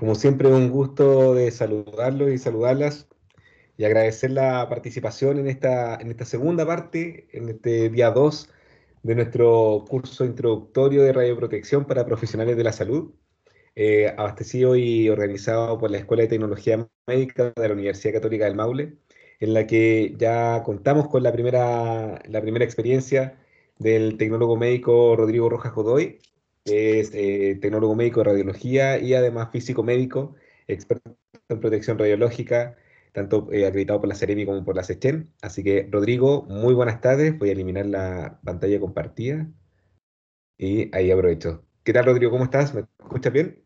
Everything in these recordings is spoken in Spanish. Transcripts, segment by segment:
Como siempre, un gusto de saludarlos y saludarlas y agradecer la participación en esta, en esta segunda parte, en este día 2 de nuestro curso introductorio de radioprotección para profesionales de la salud, eh, abastecido y organizado por la Escuela de Tecnología Médica de la Universidad Católica del Maule, en la que ya contamos con la primera, la primera experiencia del tecnólogo médico Rodrigo Rojas Godoy, es eh, tecnólogo médico de radiología y además físico médico, experto en protección radiológica, tanto eh, acreditado por la Ceremi como por la SECHEN. Así que, Rodrigo, muy buenas tardes. Voy a eliminar la pantalla compartida y ahí aprovecho. ¿Qué tal, Rodrigo? ¿Cómo estás? ¿Me escuchas bien?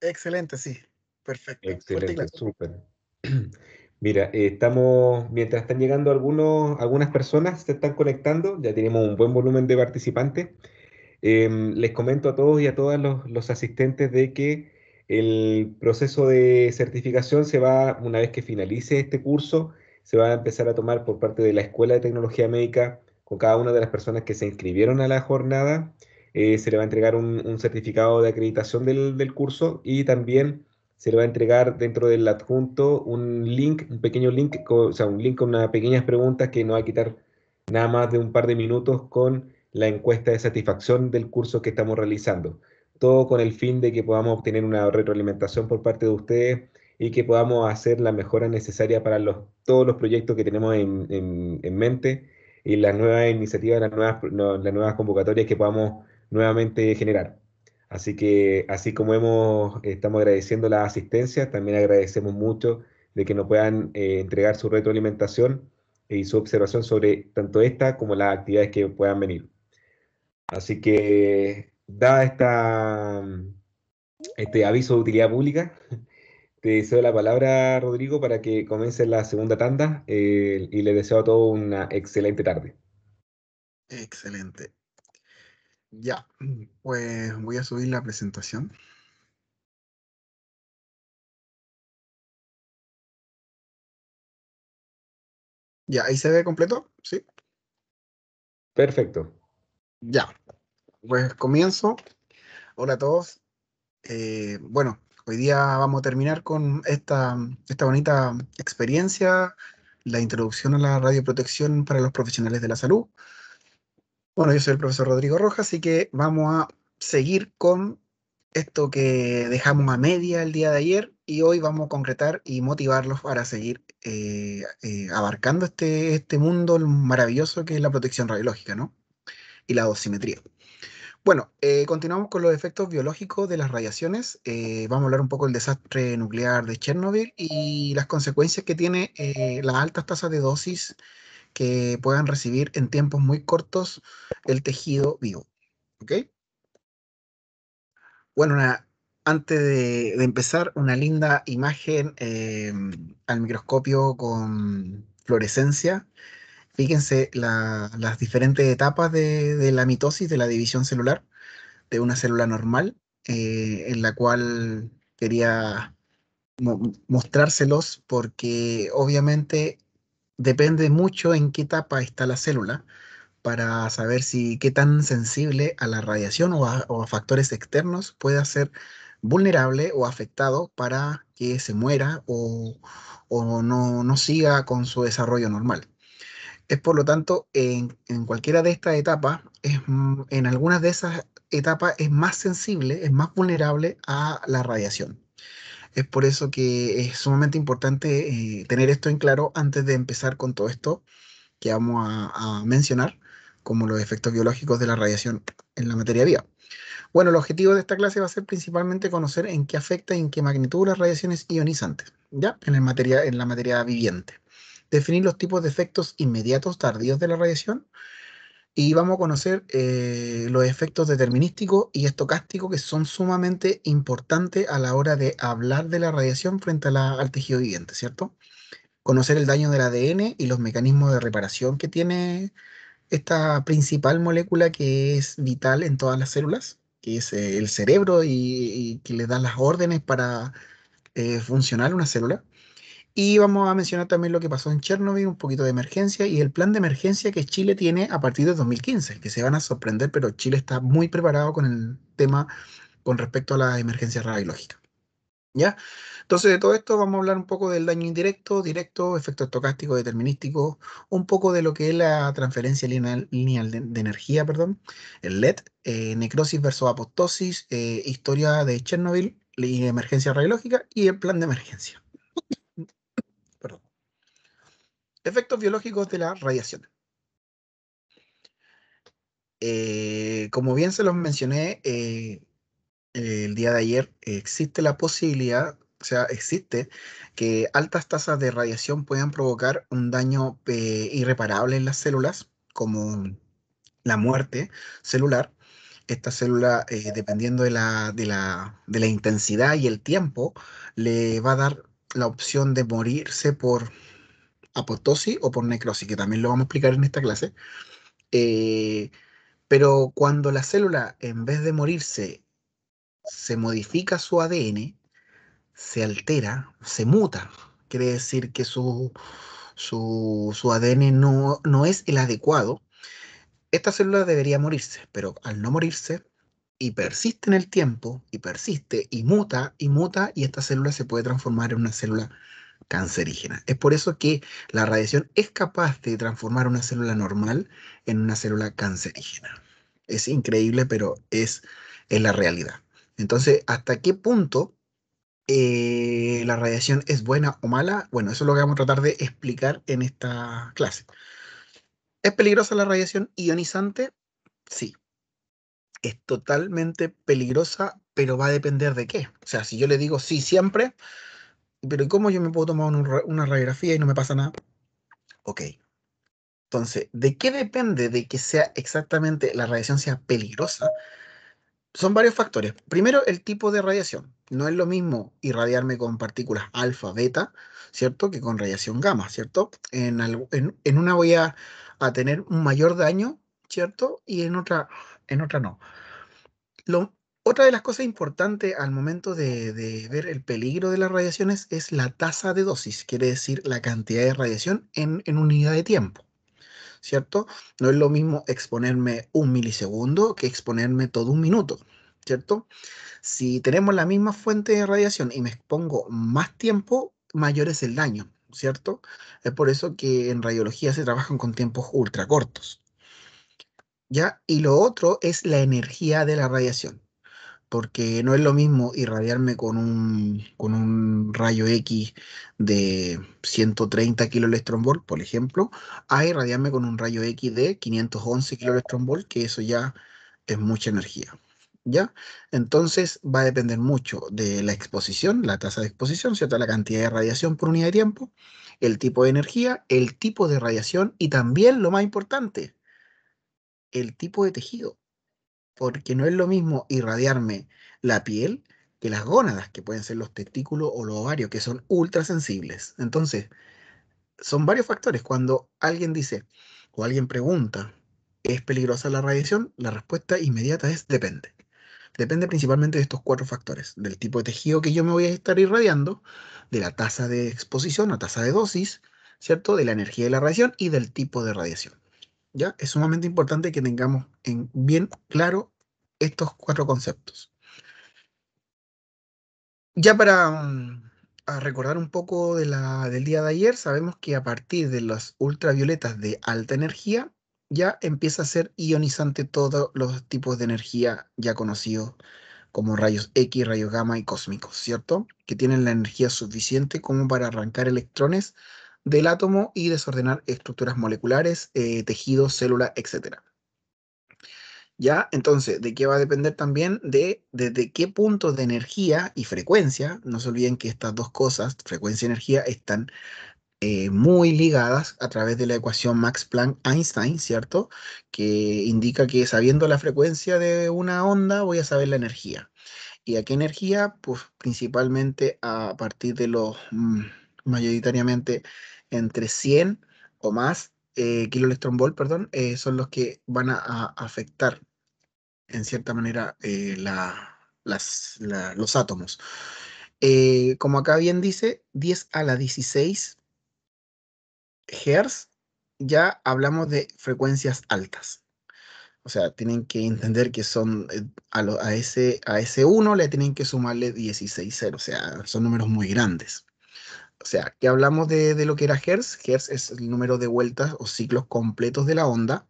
Excelente, sí. Perfecto. Excelente, súper. Mira, eh, estamos, mientras están llegando algunos, algunas personas, se están conectando, ya tenemos un buen volumen de participantes. Em, les comento a todos y a todas los, asistentes de que el proceso de certificación se va, una vez que finalice este curso, se va a empezar a tomar por parte de la Escuela de Tecnología Médica con cada una de las personas que se inscribieron a la jornada. Eh, se le va a entregar un, certificado de acreditación del, curso y también se le va a entregar dentro del adjunto un link, un pequeño link, o sea, un link con unas pequeñas preguntas que no va a quitar nada más de un par de minutos con la encuesta de satisfacción del curso que estamos realizando. Todo con el fin de que podamos obtener una retroalimentación por parte de ustedes y que podamos hacer la mejora necesaria para los, todos los proyectos que tenemos en, mente y las nuevas iniciativas, las nuevas, las nuevas convocatorias que podamos nuevamente generar. Así que, así como hemos, estamos agradeciendo la asistencia, también agradecemos mucho de que nos puedan eh, entregar su retroalimentación y su observación sobre tanto esta como las actividades que puedan venir. Así que, dada esta, este aviso de utilidad pública, te deseo la palabra, Rodrigo, para que comience la segunda tanda eh, y le deseo a todos una excelente tarde. Excelente. Ya, pues voy a subir la presentación. Ya, ahí se ve completo, ¿sí? Perfecto. Ya, pues comienzo. Hola a todos. Eh, bueno, hoy día vamos a terminar con esta, esta bonita experiencia, la introducción a la radioprotección para los profesionales de la salud. Bueno, yo soy el profesor Rodrigo Rojas, así que vamos a seguir con esto que dejamos a media el día de ayer y hoy vamos a concretar y motivarlos para seguir eh, eh, abarcando este, este mundo maravilloso que es la protección radiológica, ¿no? y la dosimetría. Bueno, eh, continuamos con los efectos biológicos de las radiaciones. Eh, vamos a hablar un poco del desastre nuclear de Chernobyl y las consecuencias que tiene eh, las altas tasas de dosis que puedan recibir en tiempos muy cortos el tejido vivo. Bueno, antes de, de, empezar, una linda imagen al microscopio con fluorescencia Fíjense las diferentes etapas de, la mitosis, de la división celular, de una célula normal, eh, en la cual quería mostrárselos porque obviamente depende mucho en qué etapa está la célula para saber si qué tan sensible a la radiación o a, factores externos puede ser vulnerable o afectado para que se muera o, no siga con su desarrollo normal. Es por lo tanto, en, cualquiera de estas etapas, es, en algunas de esas etapas es más sensible, es más vulnerable a la radiación. Es por eso que es sumamente importante eh, tener esto en claro antes de empezar con todo esto que vamos a, mencionar, como los efectos biológicos de la radiación en la materia viva. Bueno, el objetivo de esta clase va a ser principalmente conocer en qué afecta y en qué magnitud las radiaciones ionizantes, ¿ya? En, en la materia viviente definir los tipos de efectos inmediatos tardíos de la radiación y vamos a conocer eh, los efectos determinísticos y estocásticos que son sumamente importantes a la hora de hablar de la radiación frente a la, al tejido viviente, ¿cierto? Conocer el daño del ADN y los mecanismos de reparación que tiene esta principal molécula que es vital en todas las células, que es eh, el cerebro y, que le da las órdenes para eh, funcionar una célula y vamos a mencionar también lo que pasó en Chernobyl, un poquito de emergencia y el plan de emergencia que Chile tiene a partir de 2015, que se van a sorprender, pero Chile está muy preparado con el tema con respecto a la emergencia radiológica. ¿Ya? Entonces, de todo esto vamos a hablar un poco del daño indirecto, directo, efecto estocástico, determinístico, un poco de lo que es la transferencia lineal, de, energía, perdón, el LED, eh, necrosis versus apoptosis, eh, historia de Chernobyl, y emergencia radiológica y el plan de emergencia. Efectos biológicos de la radiación. Eh, como bien se los mencioné eh, el día de ayer, existe la posibilidad, o sea, existe que altas tasas de radiación puedan provocar un daño eh, irreparable en las células, como la muerte celular. Esta célula, dependiendo de la intensidad y el tiempo, le va a dar la opción de morirse por apoptosis o por necrosis, que también lo vamos a explicar en esta clase. Eh, pero cuando la célula, en vez de morirse, se modifica su ADN, se altera, se muta. Quiere decir que su, su, su ADN no, no es el adecuado. Esta célula debería morirse, pero al no morirse, y persiste en el tiempo, y persiste, y muta, y muta, y esta célula se puede transformar en una célula cancerígena. Es por eso que la radiación es capaz de transformar una célula normal en una célula cancerígena. Es increíble, pero es, es la realidad. Entonces, ¿hasta qué punto eh, la radiación es buena o mala? Bueno, eso es lo que vamos a tratar de explicar en esta clase. ¿Es peligrosa la radiación ionizante? Sí. Es totalmente peligrosa, pero va a depender de qué. O sea, si yo le digo sí siempre, pero ¿cómo yo me puedo tomar una, radiografía y no me pasa nada? Ok. Entonces, ¿de qué depende de que sea exactamente la radiación sea peligrosa? Son varios factores. Primero, el tipo de radiación. No es lo mismo irradiarme con partículas alfa, beta, ¿cierto? Que con radiación gamma, ¿cierto? En, en, una voy a, a, tener un mayor daño, ¿cierto? Y en otra, en otra no. Lo, otra de las cosas importantes al momento de, ver el peligro de las radiaciones es la tasa de dosis, quiere decir la cantidad de radiación en, en unidad de tiempo, ¿cierto? No es lo mismo exponerme un milisegundo que exponerme todo un minuto, ¿cierto? Si tenemos la misma fuente de radiación y me expongo más tiempo, mayor es el daño, ¿cierto? Es por eso que en radiología se trabajan con tiempos ultra cortos. ¿Ya? Y lo otro es la energía de la radiación porque no es lo mismo irradiarme con un, un rayo X de 130 kiloelectronvolt, por ejemplo, a irradiarme con un rayo X de 511 kiloelectronvolt, que eso ya es mucha energía. ¿Ya? Entonces va a depender mucho de la exposición, la tasa de exposición, ¿cierto? La cantidad de radiación por unidad de tiempo, el tipo de energía, el tipo de radiación y también lo más importante, el tipo de tejido porque no es lo mismo irradiarme la piel que las gónadas, que pueden ser los testículos o los ovarios, que son ultra sensibles. Entonces, son varios factores. Cuando alguien dice o alguien pregunta, ¿es peligrosa la radiación? La respuesta inmediata es depende. Depende principalmente de estos cuatro factores, del tipo de tejido que yo me voy a estar irradiando, de la tasa de exposición o tasa de dosis, ¿cierto? De la energía de la radiación y del tipo de radiación. Es sumamente importante que tengamos en bien claro estos cuatro conceptos. Ya para mm, a recordar un poco de la, del día de ayer, sabemos que a partir de las ultravioletas de alta energía, ya empieza a ser ionizante todos los tipos de energía ya conocidos como rayos X, rayos gamma y cósmicos, ¿cierto? Que tienen la energía suficiente como para arrancar electrones del átomo y desordenar estructuras moleculares, eh, tejidos, células, etc. ¿Ya? Entonces, ¿de qué va a depender también? De desde qué puntos de energía y frecuencia, no se olviden que estas dos cosas, frecuencia y energía, están eh, muy ligadas a través de la ecuación Max Planck-Einstein, ¿cierto? Que indica que sabiendo la frecuencia de una onda voy a saber la energía. ¿Y a qué energía? Pues principalmente a partir de los, mm, mayoritariamente, entre 100 o más eh, perdón, eh, son los que van a, afectar en cierta manera eh, los átomos. Eh, como acá bien dice, 10 a la 16 hertz, ya hablamos de frecuencias altas. O sea, tienen que entender que son a, ese, a ese 1 le tienen que sumarle 16 o sea, son números muy grandes. O sea, que hablamos de, lo que era Hertz. Hertz es el número de vueltas o ciclos completos de la onda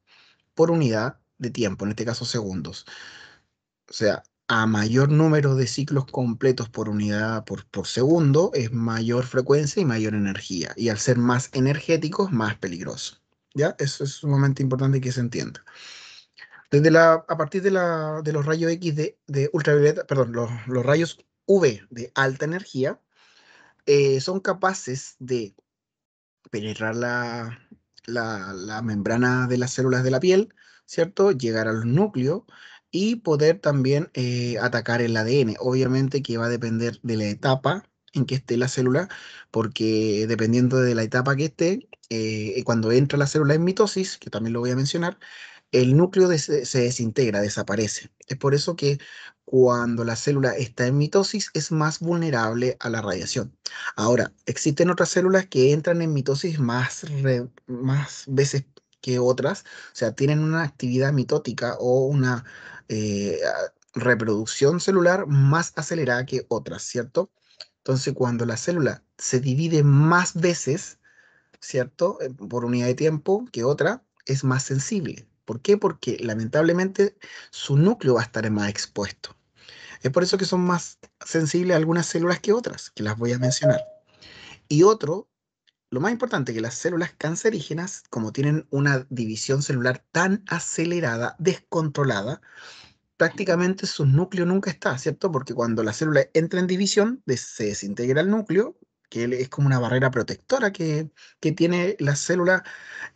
por unidad de tiempo, en este caso segundos. O sea, a mayor número de ciclos completos por unidad por, segundo es mayor frecuencia y mayor energía. Y al ser más energéticos, más peligroso. ¿Ya? Eso es sumamente importante que se entienda. Desde la, a partir de, los rayos X de, ultravioleta, perdón, los, los rayos V de alta energía, eh, son capaces de penetrar la, la, membrana de las células de la piel, ¿cierto? Llegar al núcleo y poder también eh, atacar el ADN. Obviamente que va a depender de la etapa en que esté la célula, porque dependiendo de la etapa que esté, eh, cuando entra la célula en mitosis, que también lo voy a mencionar, el núcleo se desintegra, desaparece. Es por eso que cuando la célula está en mitosis es más vulnerable a la radiación. Ahora, existen otras células que entran en mitosis más, más veces que otras, o sea, tienen una actividad mitótica o una eh, reproducción celular más acelerada que otras, ¿cierto? Entonces, cuando la célula se divide más veces, ¿cierto? Eh, por unidad de tiempo que otra, es más sensible. ¿Por qué? Porque lamentablemente su núcleo va a estar más expuesto. Es por eso que son más sensibles a algunas células que otras, que las voy a mencionar. Y otro, lo más importante, que las células cancerígenas, como tienen una división celular tan acelerada, descontrolada, prácticamente su núcleo nunca está, ¿cierto? Porque cuando la célula entra en división, se desintegra el núcleo, que es como una barrera protectora que, tiene la célula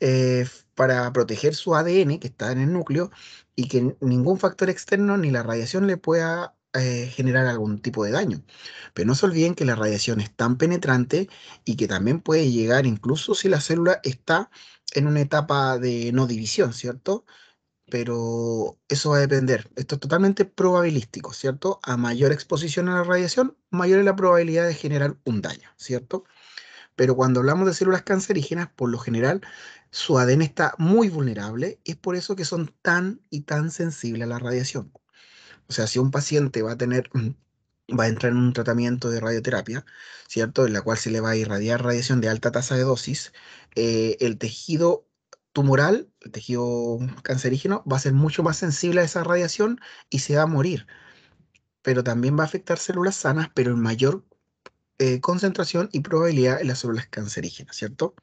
eh, para proteger su ADN que está en el núcleo y que ningún factor externo ni la radiación le pueda eh, generar algún tipo de daño. Pero no se olviden que la radiación es tan penetrante y que también puede llegar incluso si la célula está en una etapa de no división, ¿cierto? Pero eso va a depender. Esto es totalmente probabilístico, ¿cierto? A mayor exposición a la radiación, mayor es la probabilidad de generar un daño, ¿cierto? Pero cuando hablamos de células cancerígenas, por lo general, su ADN está muy vulnerable y es por eso que son tan y tan sensibles a la radiación. O sea, si un paciente va a tener, va a entrar en un tratamiento de radioterapia, ¿cierto? En la cual se le va a irradiar radiación de alta tasa de dosis, eh, el tejido tumoral, el tejido cancerígeno, va a ser mucho más sensible a esa radiación y se va a morir. Pero también va a afectar células sanas, pero en mayor eh, concentración y probabilidad en las células cancerígenas, ¿cierto?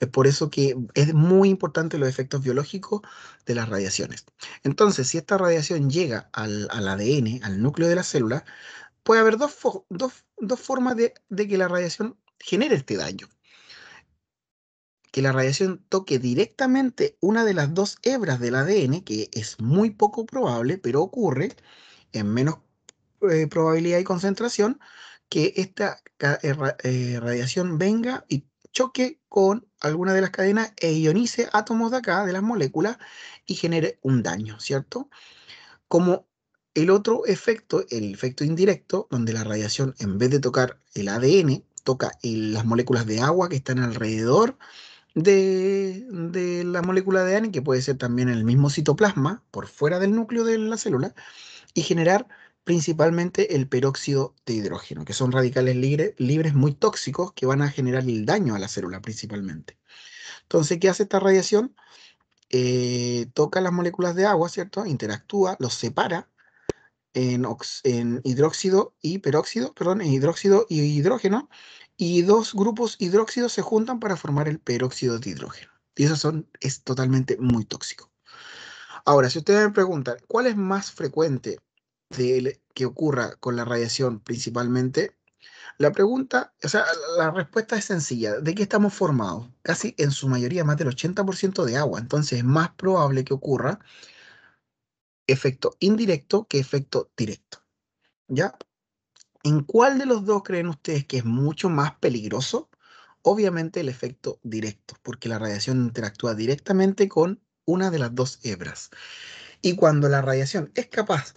Es por eso que es muy importante los efectos biológicos de las radiaciones. Entonces, si esta radiación llega al, ADN, al núcleo de la célula, puede haber dos, formas de, que la radiación genere este daño. Que la radiación toque directamente una de las dos hebras del ADN, que es muy poco probable, pero ocurre en menos eh, probabilidad y concentración, que esta eh, eh, radiación venga y choque con alguna de las cadenas e ionice átomos de acá, de las moléculas, y genere un daño, ¿cierto? Como el otro efecto, el efecto indirecto, donde la radiación, en vez de tocar el ADN, toca las moléculas de agua que están alrededor de, de la molécula de ADN, que puede ser también el mismo citoplasma, por fuera del núcleo de la célula, y generar principalmente el peróxido de hidrógeno, que son radicales libres muy tóxicos que van a generar el daño a la célula principalmente. Entonces, ¿qué hace esta radiación? Eh, toca las moléculas de agua, ¿cierto? Interactúa, los separa en, hidróxido y peróxido, perdón, en hidróxido y hidrógeno, y dos grupos hidróxidos se juntan para formar el peróxido de hidrógeno. Y eso es totalmente muy tóxico. Ahora, si ustedes me preguntan, ¿cuál es más frecuente? de, que ocurra con la radiación principalmente, la pregunta, o sea, la respuesta es sencilla. ¿De qué estamos formados? Casi en su mayoría más del 80% de agua. Entonces es más probable que ocurra efecto indirecto que efecto directo. ¿Ya? ¿En cuál de los dos creen ustedes que es mucho más peligroso? Obviamente el efecto directo, porque la radiación interactúa directamente con una de las dos hebras. Y cuando la radiación es capaz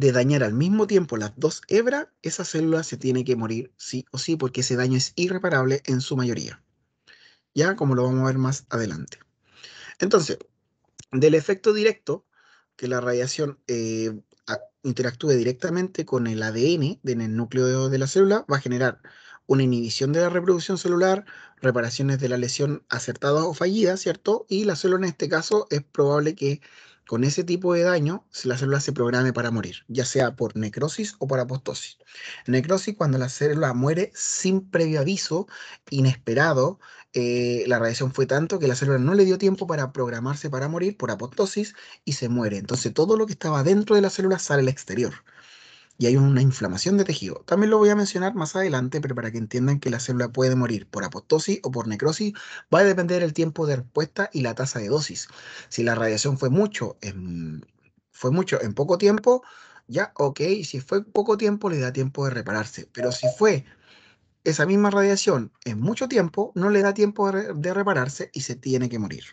de dañar al mismo tiempo las dos hebras, esa célula se tiene que morir sí o sí, porque ese daño es irreparable en su mayoría. Ya, como lo vamos a ver más adelante. Entonces, del efecto directo, que la radiación eh, interactúe directamente con el ADN en el núcleo de la célula, va a generar una inhibición de la reproducción celular, reparaciones de la lesión acertada o fallida, ¿cierto? Y la célula en este caso es probable que con ese tipo de daño, la célula se programe para morir, ya sea por necrosis o por apostosis. Necrosis cuando la célula muere sin previo aviso, inesperado, eh, la radiación fue tanto que la célula no le dio tiempo para programarse para morir por apostosis y se muere. Entonces todo lo que estaba dentro de la célula sale al exterior y hay una inflamación de tejido. También lo voy a mencionar más adelante, pero para que entiendan que la célula puede morir por apoptosis o por necrosis, va a depender el tiempo de respuesta y la tasa de dosis. Si la radiación fue mucho en, fue mucho en poco tiempo, ya, ok, si fue poco tiempo le da tiempo de repararse, pero si fue esa misma radiación en mucho tiempo, no le da tiempo de repararse y se tiene que morir.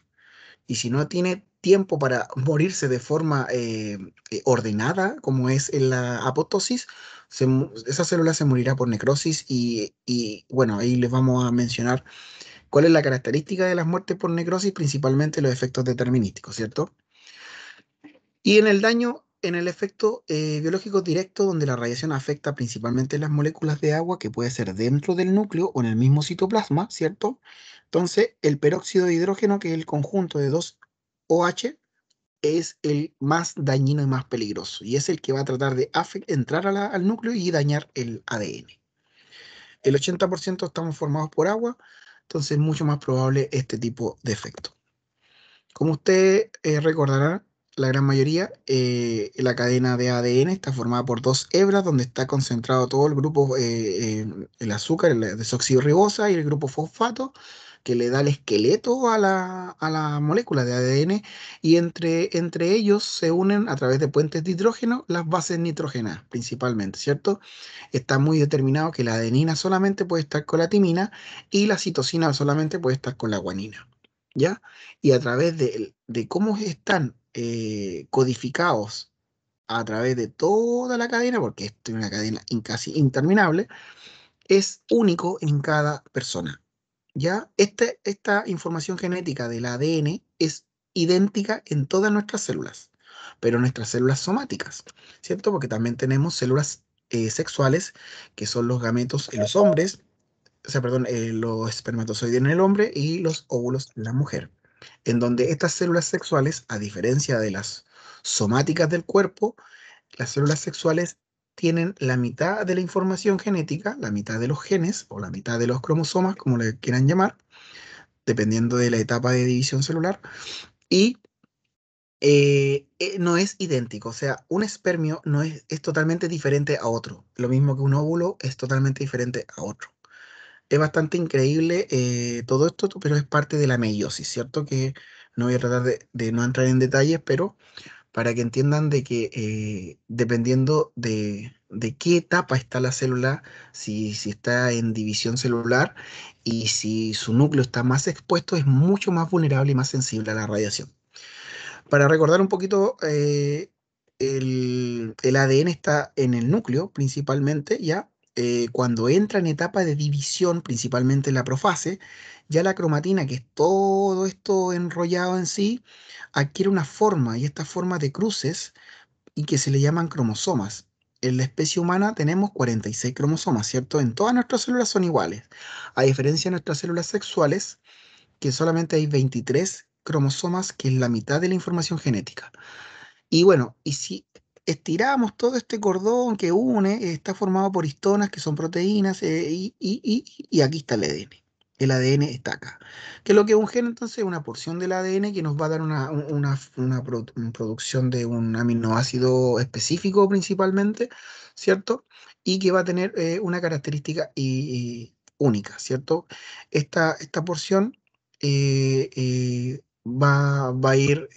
Y si no tiene tiempo para morirse de forma eh, eh, ordenada, como es en la apoptosis, esa célula se morirá por necrosis y, bueno, ahí les vamos a mencionar cuál es la característica de las muertes por necrosis, principalmente los efectos determinísticos, ¿cierto? Y en el daño, en el efecto eh, biológico directo, donde la radiación afecta principalmente las moléculas de agua, que puede ser dentro del núcleo o en el mismo citoplasma, ¿cierto? Entonces, el peróxido de hidrógeno, que es el conjunto de dos OH es el más dañino y más peligroso y es el que va a tratar de entrar al núcleo y dañar el ADN. El 80% estamos formados por agua, entonces es mucho más probable este tipo de efecto. Como usted recordarán, eh, recordará, la gran mayoría, eh, la cadena de ADN está formada por dos hebras donde está concentrado todo el grupo, eh, el azúcar, la desoxirribosa y el grupo fosfato, que le da el esqueleto a la, molécula de ADN y entre, entre ellos se unen a través de puentes de hidrógeno las bases nitrógenas principalmente, ¿cierto? Está muy determinado que la adenina solamente puede estar con la timina y la citosina solamente puede estar con la guanina. ¿Ya? Y a través de, cómo están eh, codificados a través de toda la cadena, porque esto es una cadena casi interminable, es único en cada persona. ¿ya? Este, esta información genética del ADN es idéntica en todas nuestras células, pero nuestras células somáticas, ¿cierto? Porque también tenemos células eh, sexuales, que son los gametos en los hombres, o sea, perdón, eh, los espermatozoides en el hombre y los óvulos en la mujer, en donde estas células sexuales, a diferencia de las somáticas del cuerpo, las células sexuales tienen la mitad de la información genética, la mitad de los genes o la mitad de los cromosomas, como le quieran llamar, dependiendo de la etapa de división celular, y eh, eh, no es idéntico. O sea, un espermio no es, totalmente diferente a otro. Lo mismo que un óvulo es totalmente diferente a otro. Es bastante increíble eh, todo esto, pero es parte de la meiosis, ¿cierto? Que no voy a tratar de no entrar en detalles, pero para que entiendan de que eh, dependiendo de, qué etapa está la célula, si, está en división celular y si su núcleo está más expuesto, es mucho más vulnerable y más sensible a la radiación. Para recordar un poquito, eh, el, el, ADN está en el núcleo principalmente, ¿ya? Eh, cuando entra en etapa de división, principalmente la profase, ya la cromatina, que es todo esto enrollado en sí, adquiere una forma y esta forma de cruces y que se le llaman cromosomas. En la especie humana tenemos 46 cromosomas, ¿cierto? En todas nuestras células son iguales, a diferencia de nuestras células sexuales, que solamente hay 23 cromosomas, que es la mitad de la información genética. Y bueno, y si estiramos todo este cordón que une, está formado por histonas que son proteínas eh, y, aquí está el ADN. El ADN está acá. Que lo que es un gen? Entonces es una porción del ADN que nos va a dar una, producción de un aminoácido específico principalmente, ¿cierto? Y que va a tener eh, una característica única, ¿cierto? Esta, esta porción eh, va, va, a ir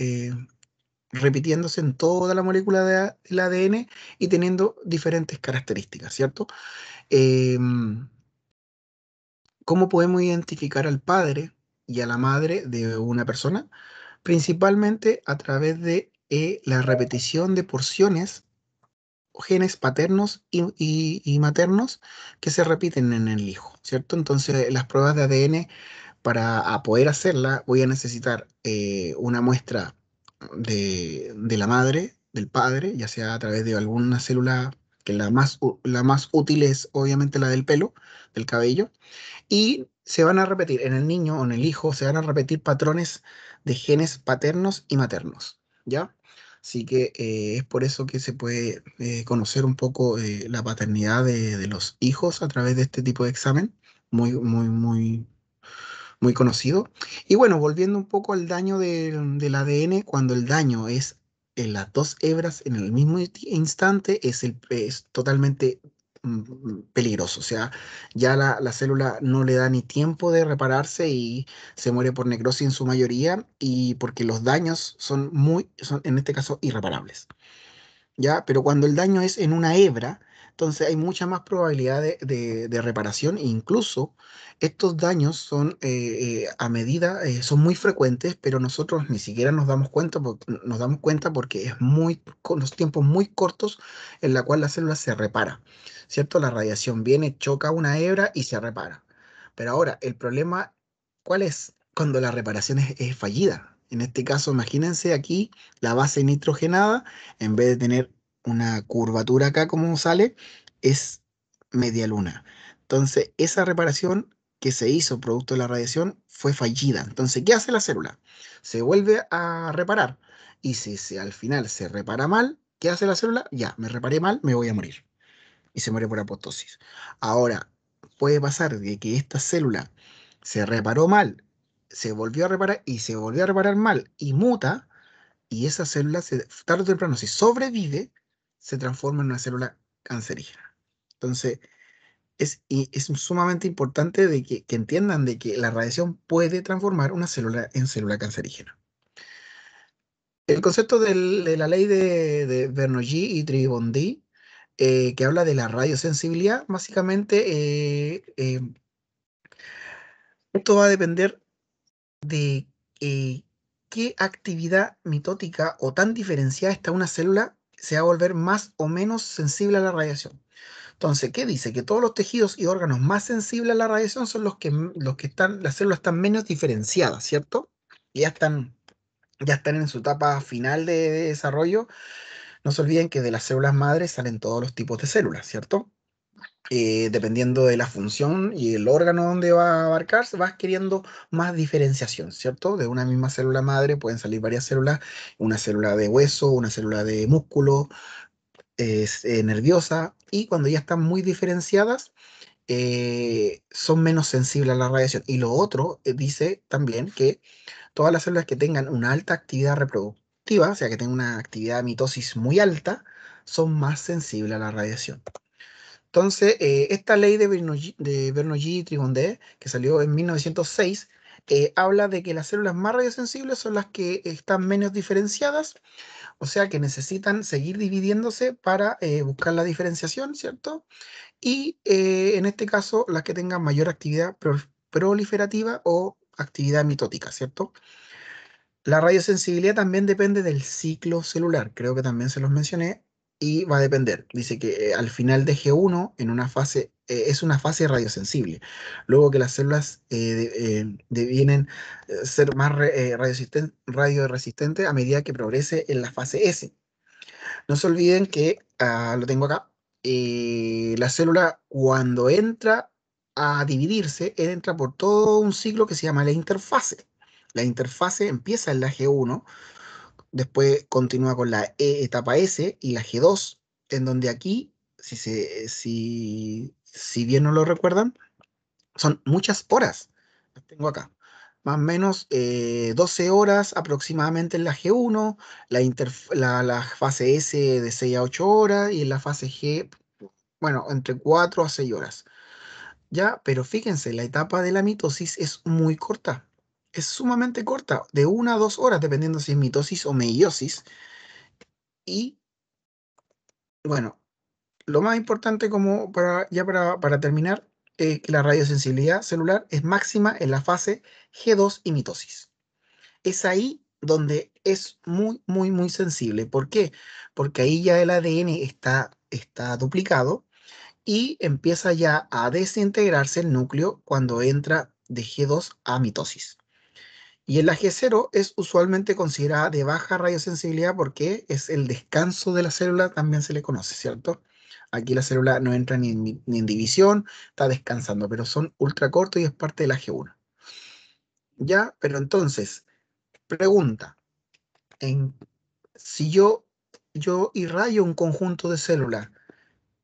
repitiéndose en toda la molécula del de ADN y teniendo diferentes características, ¿cierto? Em, ¿Cómo podemos identificar al padre y a la madre de una persona? Principalmente a través de eh, la repetición de porciones genes paternos y, maternos que se repiten en el hijo, ¿cierto? Entonces, las pruebas de ADN, para poder hacerla, voy a necesitar eh, una muestra de, la madre, del padre, ya sea a través de alguna célula, que la más, la más útil es obviamente la del pelo, del cabello, y se van a repetir en el niño o en el hijo, se van a repetir patrones de genes paternos y maternos, ¿ya? Así que eh, es por eso que se puede eh, conocer un poco eh, la paternidad de, de, los hijos a través de este tipo de examen, muy, muy, muy, muy conocido. Y bueno, volviendo un poco al daño del, del ADN, cuando el daño es en las dos hebras en el mismo instante, es, el, es totalmente mm, peligroso, o sea, ya la, la, célula no le da ni tiempo de repararse y se muere por necrosis en su mayoría y porque los daños son muy, son en este caso irreparables. ¿Ya? Pero cuando el daño es en una hebra, entonces hay mucha más probabilidad de, de, de reparación. Incluso estos daños son eh, eh, a medida, eh, son muy frecuentes, pero nosotros ni siquiera nos damos cuenta, porque, nos damos cuenta porque es muy, con los tiempos muy cortos en la cual la célula se repara. ¿Cierto? La radiación viene, choca una hebra y se repara. Pero ahora, el problema, ¿cuál es? Cuando la reparación es fallida. En este caso, imagínense aquí la base nitrogenada, en vez de tener una curvatura acá como sale, es media luna. Entonces, esa reparación que se hizo producto de la radiación fue fallida. Entonces, ¿qué hace la célula? Se vuelve a reparar. Y si, al final se repara mal, ¿qué hace la célula? Ya, me reparé mal, me voy a morir. Y se muere por apoptosis. Ahora, puede pasar de que esta célula se reparó mal, se volvió a reparar y se volvió a reparar mal y muta, y esa célula se, tarde o temprano, se sobrevive, se transforma en una célula cancerígena. Entonces, es, es sumamente importante de que, entiendan de que la radiación puede transformar una célula en célula cancerígena. El concepto de la ley de, de Bernoulli y Tribondi, eh, que habla de la radiosensibilidad, básicamente eh, eh, esto va a depender de qué actividad mitótica o tan diferenciada está una célula se va a volver más o menos sensible a la radiación. Entonces, ¿qué dice? Que todos los tejidos y órganos más sensibles a la radiación son los que, los que están, las células están menos diferenciadas, ¿cierto? Ya están, ya están en su etapa final de, de desarrollo. No se olviden que de las células madres salen todos los tipos de células, ¿cierto? Eh, dependiendo de la función y el órgano donde va a abarcar, vas queriendo más diferenciación, ¿cierto? De una misma célula madre pueden salir varias células, una célula de hueso, una célula de músculo, eh, nerviosa, y cuando ya están muy diferenciadas, eh, son menos sensibles a la radiación. Y lo otro dice también que todas las células que tengan una alta actividad reproductiva, o sea, que tengan una actividad de mitosis muy alta, son más sensibles a la radiación. Entonces, eh, esta ley de Bernoulli, de y Trigondé, que salió en 1906, eh, habla de que las células más radiosensibles son las que están menos diferenciadas, o sea que necesitan seguir dividiéndose para eh, buscar la diferenciación, ¿cierto? Y en este caso, las que tengan mayor actividad proliferativa o actividad mitótica, ¿cierto? La radiosensibilidad también depende del ciclo celular, creo que también se los mencioné, y va a depender. Dice que eh, al final de G1 en una fase, eh, es una fase radiosensible. Luego que las células eh, eh devienen ser más radioresistentes a medida que progrese en la fase S. No se olviden que, ah, lo tengo acá, la célula cuando entra a dividirse, entra por todo un ciclo que se llama la interfase. La interfase empieza en la G1 Después continúa con la e etapa S y la G2, en donde aquí, si, si, bien no lo recuerdan, son muchas horas. Las tengo acá. Más o menos 12 eh, horas aproximadamente en la G1, la, la, la, fase S de 6 a 8 horas y en la fase G, bueno, entre 4 a 6 horas. Ya, pero fíjense, la etapa de la mitosis es muy corta es sumamente corta, de una a dos horas, dependiendo si es mitosis o meiosis. Y bueno, lo más importante como para, ya para, terminar, eh, la radiosensibilidad celular es máxima en la fase G2 y mitosis. Es ahí donde es muy, muy, muy sensible. ¿Por qué? Porque ahí ya el ADN está, está duplicado y empieza ya a desintegrarse el núcleo cuando entra de G2 a mitosis. Y el AG0 es usualmente considerada de baja radiosensibilidad porque es el descanso de la célula, también se le conoce, ¿cierto? Aquí la célula no entra ni en, división, está descansando, pero son ultra cortos y es parte del AG1. Ya, pero entonces, pregunta, en, si yo, yo irradio un conjunto de células,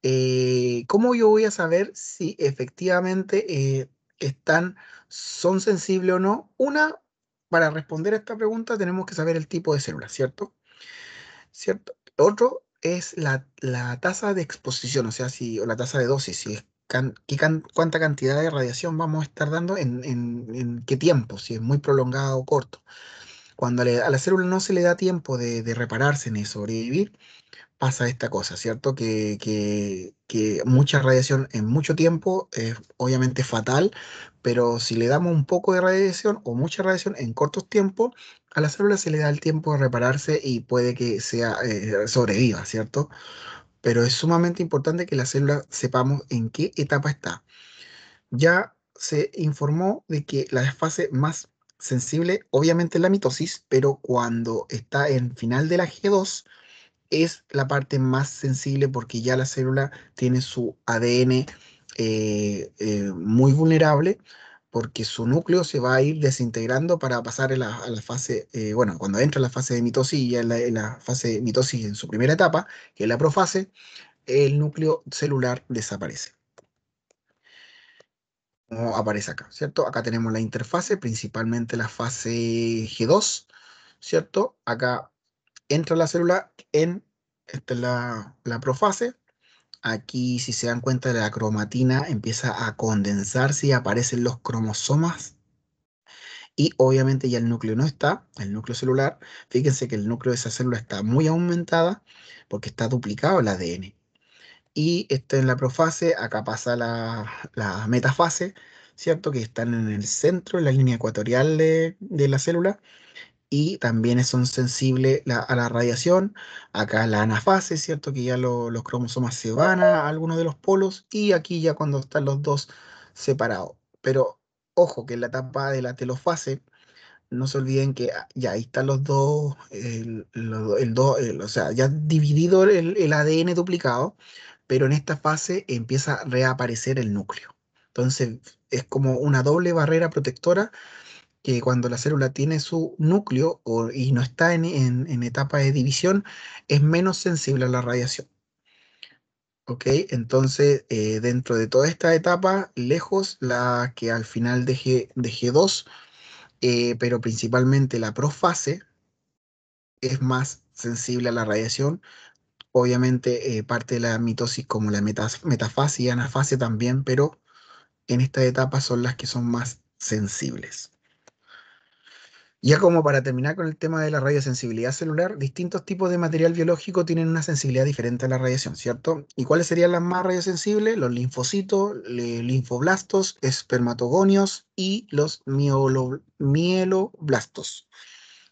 eh, ¿cómo yo voy a saber si efectivamente eh, están, son sensibles o no? Una, para responder a esta pregunta tenemos que saber el tipo de célula, ¿cierto? ¿Cierto? otro es la, tasa de exposición, o sea, si, o la tasa de dosis, si es cuánta cantidad de radiación vamos a estar dando en, en, en qué tiempo, si es muy prolongado o corto. Cuando a la célula no se le da tiempo de, repararse ni sobrevivir, pasa esta cosa, ¿cierto? Que, mucha radiación en mucho tiempo es obviamente fatal, pero si le damos un poco de radiación o mucha radiación en cortos tiempos, a la célula se le da el tiempo de repararse y puede que sea eh, sobreviva, ¿cierto? Pero es sumamente importante que la célula sepamos en qué etapa está. Ya se informó de que la fase más sensible, obviamente la mitosis, pero cuando está en final de la G2 es la parte más sensible porque ya la célula tiene su ADN eh, eh, muy vulnerable porque su núcleo se va a ir desintegrando para pasar a la, fase, eh, bueno, cuando entra a la fase de mitosis, ya en la, en la, fase de mitosis en su primera etapa, que es la profase, el núcleo celular desaparece aparece acá, ¿cierto? Acá tenemos la interfase, principalmente la fase G2, ¿cierto? Acá entra la célula en este, la, la profase. Aquí, si se dan cuenta, la cromatina empieza a condensarse y aparecen los cromosomas y obviamente ya el núcleo no está, el núcleo celular. Fíjense que el núcleo de esa célula está muy aumentada porque está duplicado el ADN y está en la profase, acá pasa la, la, metafase, ¿cierto? Que están en el centro, en la línea ecuatorial de, la célula, y también son sensibles a la radiación, acá la anafase, ¿cierto? Que ya los cromosomas se van a algunos de los polos, y aquí ya cuando están los dos separados. Pero ojo, que en la etapa de la telofase, no se olviden que ah, ya ahí están los dos, el, o sea, ya dividido el, ADN duplicado, pero en esta fase empieza a reaparecer el núcleo. Entonces es como una doble barrera protectora que cuando la célula tiene su núcleo y no está en, etapa de división, es menos sensible a la radiación. Entonces, eh, dentro de toda esta etapa, lejos, la que al final de g 2, eh, pero principalmente la profase, es más sensible a la radiación, obviamente eh, parte de la mitosis como la metafase y anafase también, pero en esta etapa son las que son más sensibles. Ya como para terminar con el tema de la radiosensibilidad celular, distintos tipos de material biológico tienen una sensibilidad diferente a la radiación, ¿cierto? ¿Y cuáles serían las más radiosensibles? Los linfocitos, linfoblastos, espermatogonios y los mieloblastos.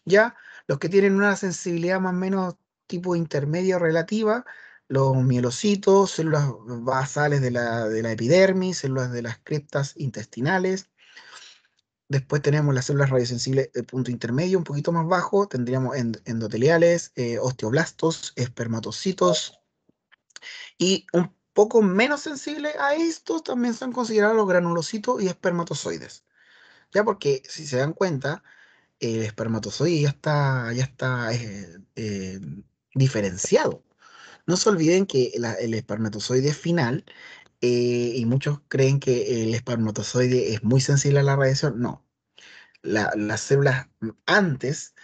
Ya los que tienen una sensibilidad más o menos tipo intermedia relativa, los mielocitos, células basales de la, epidermis, células de las criptas intestinales. Después tenemos las células radiosensibles, de eh, punto intermedio, un poquito más bajo. Tendríamos endoteliales, eh, osteoblastos, espermatocitos. Y un poco menos sensibles a estos también son considerados los granulocitos y espermatozoides. Ya porque si se dan cuenta, el espermatozoide ya está, ya está eh, diferenciado. No se olviden que el espermatozoide final, eh, y muchos creen que el espermatozoide es muy sensible a la radiación, no. las células antes,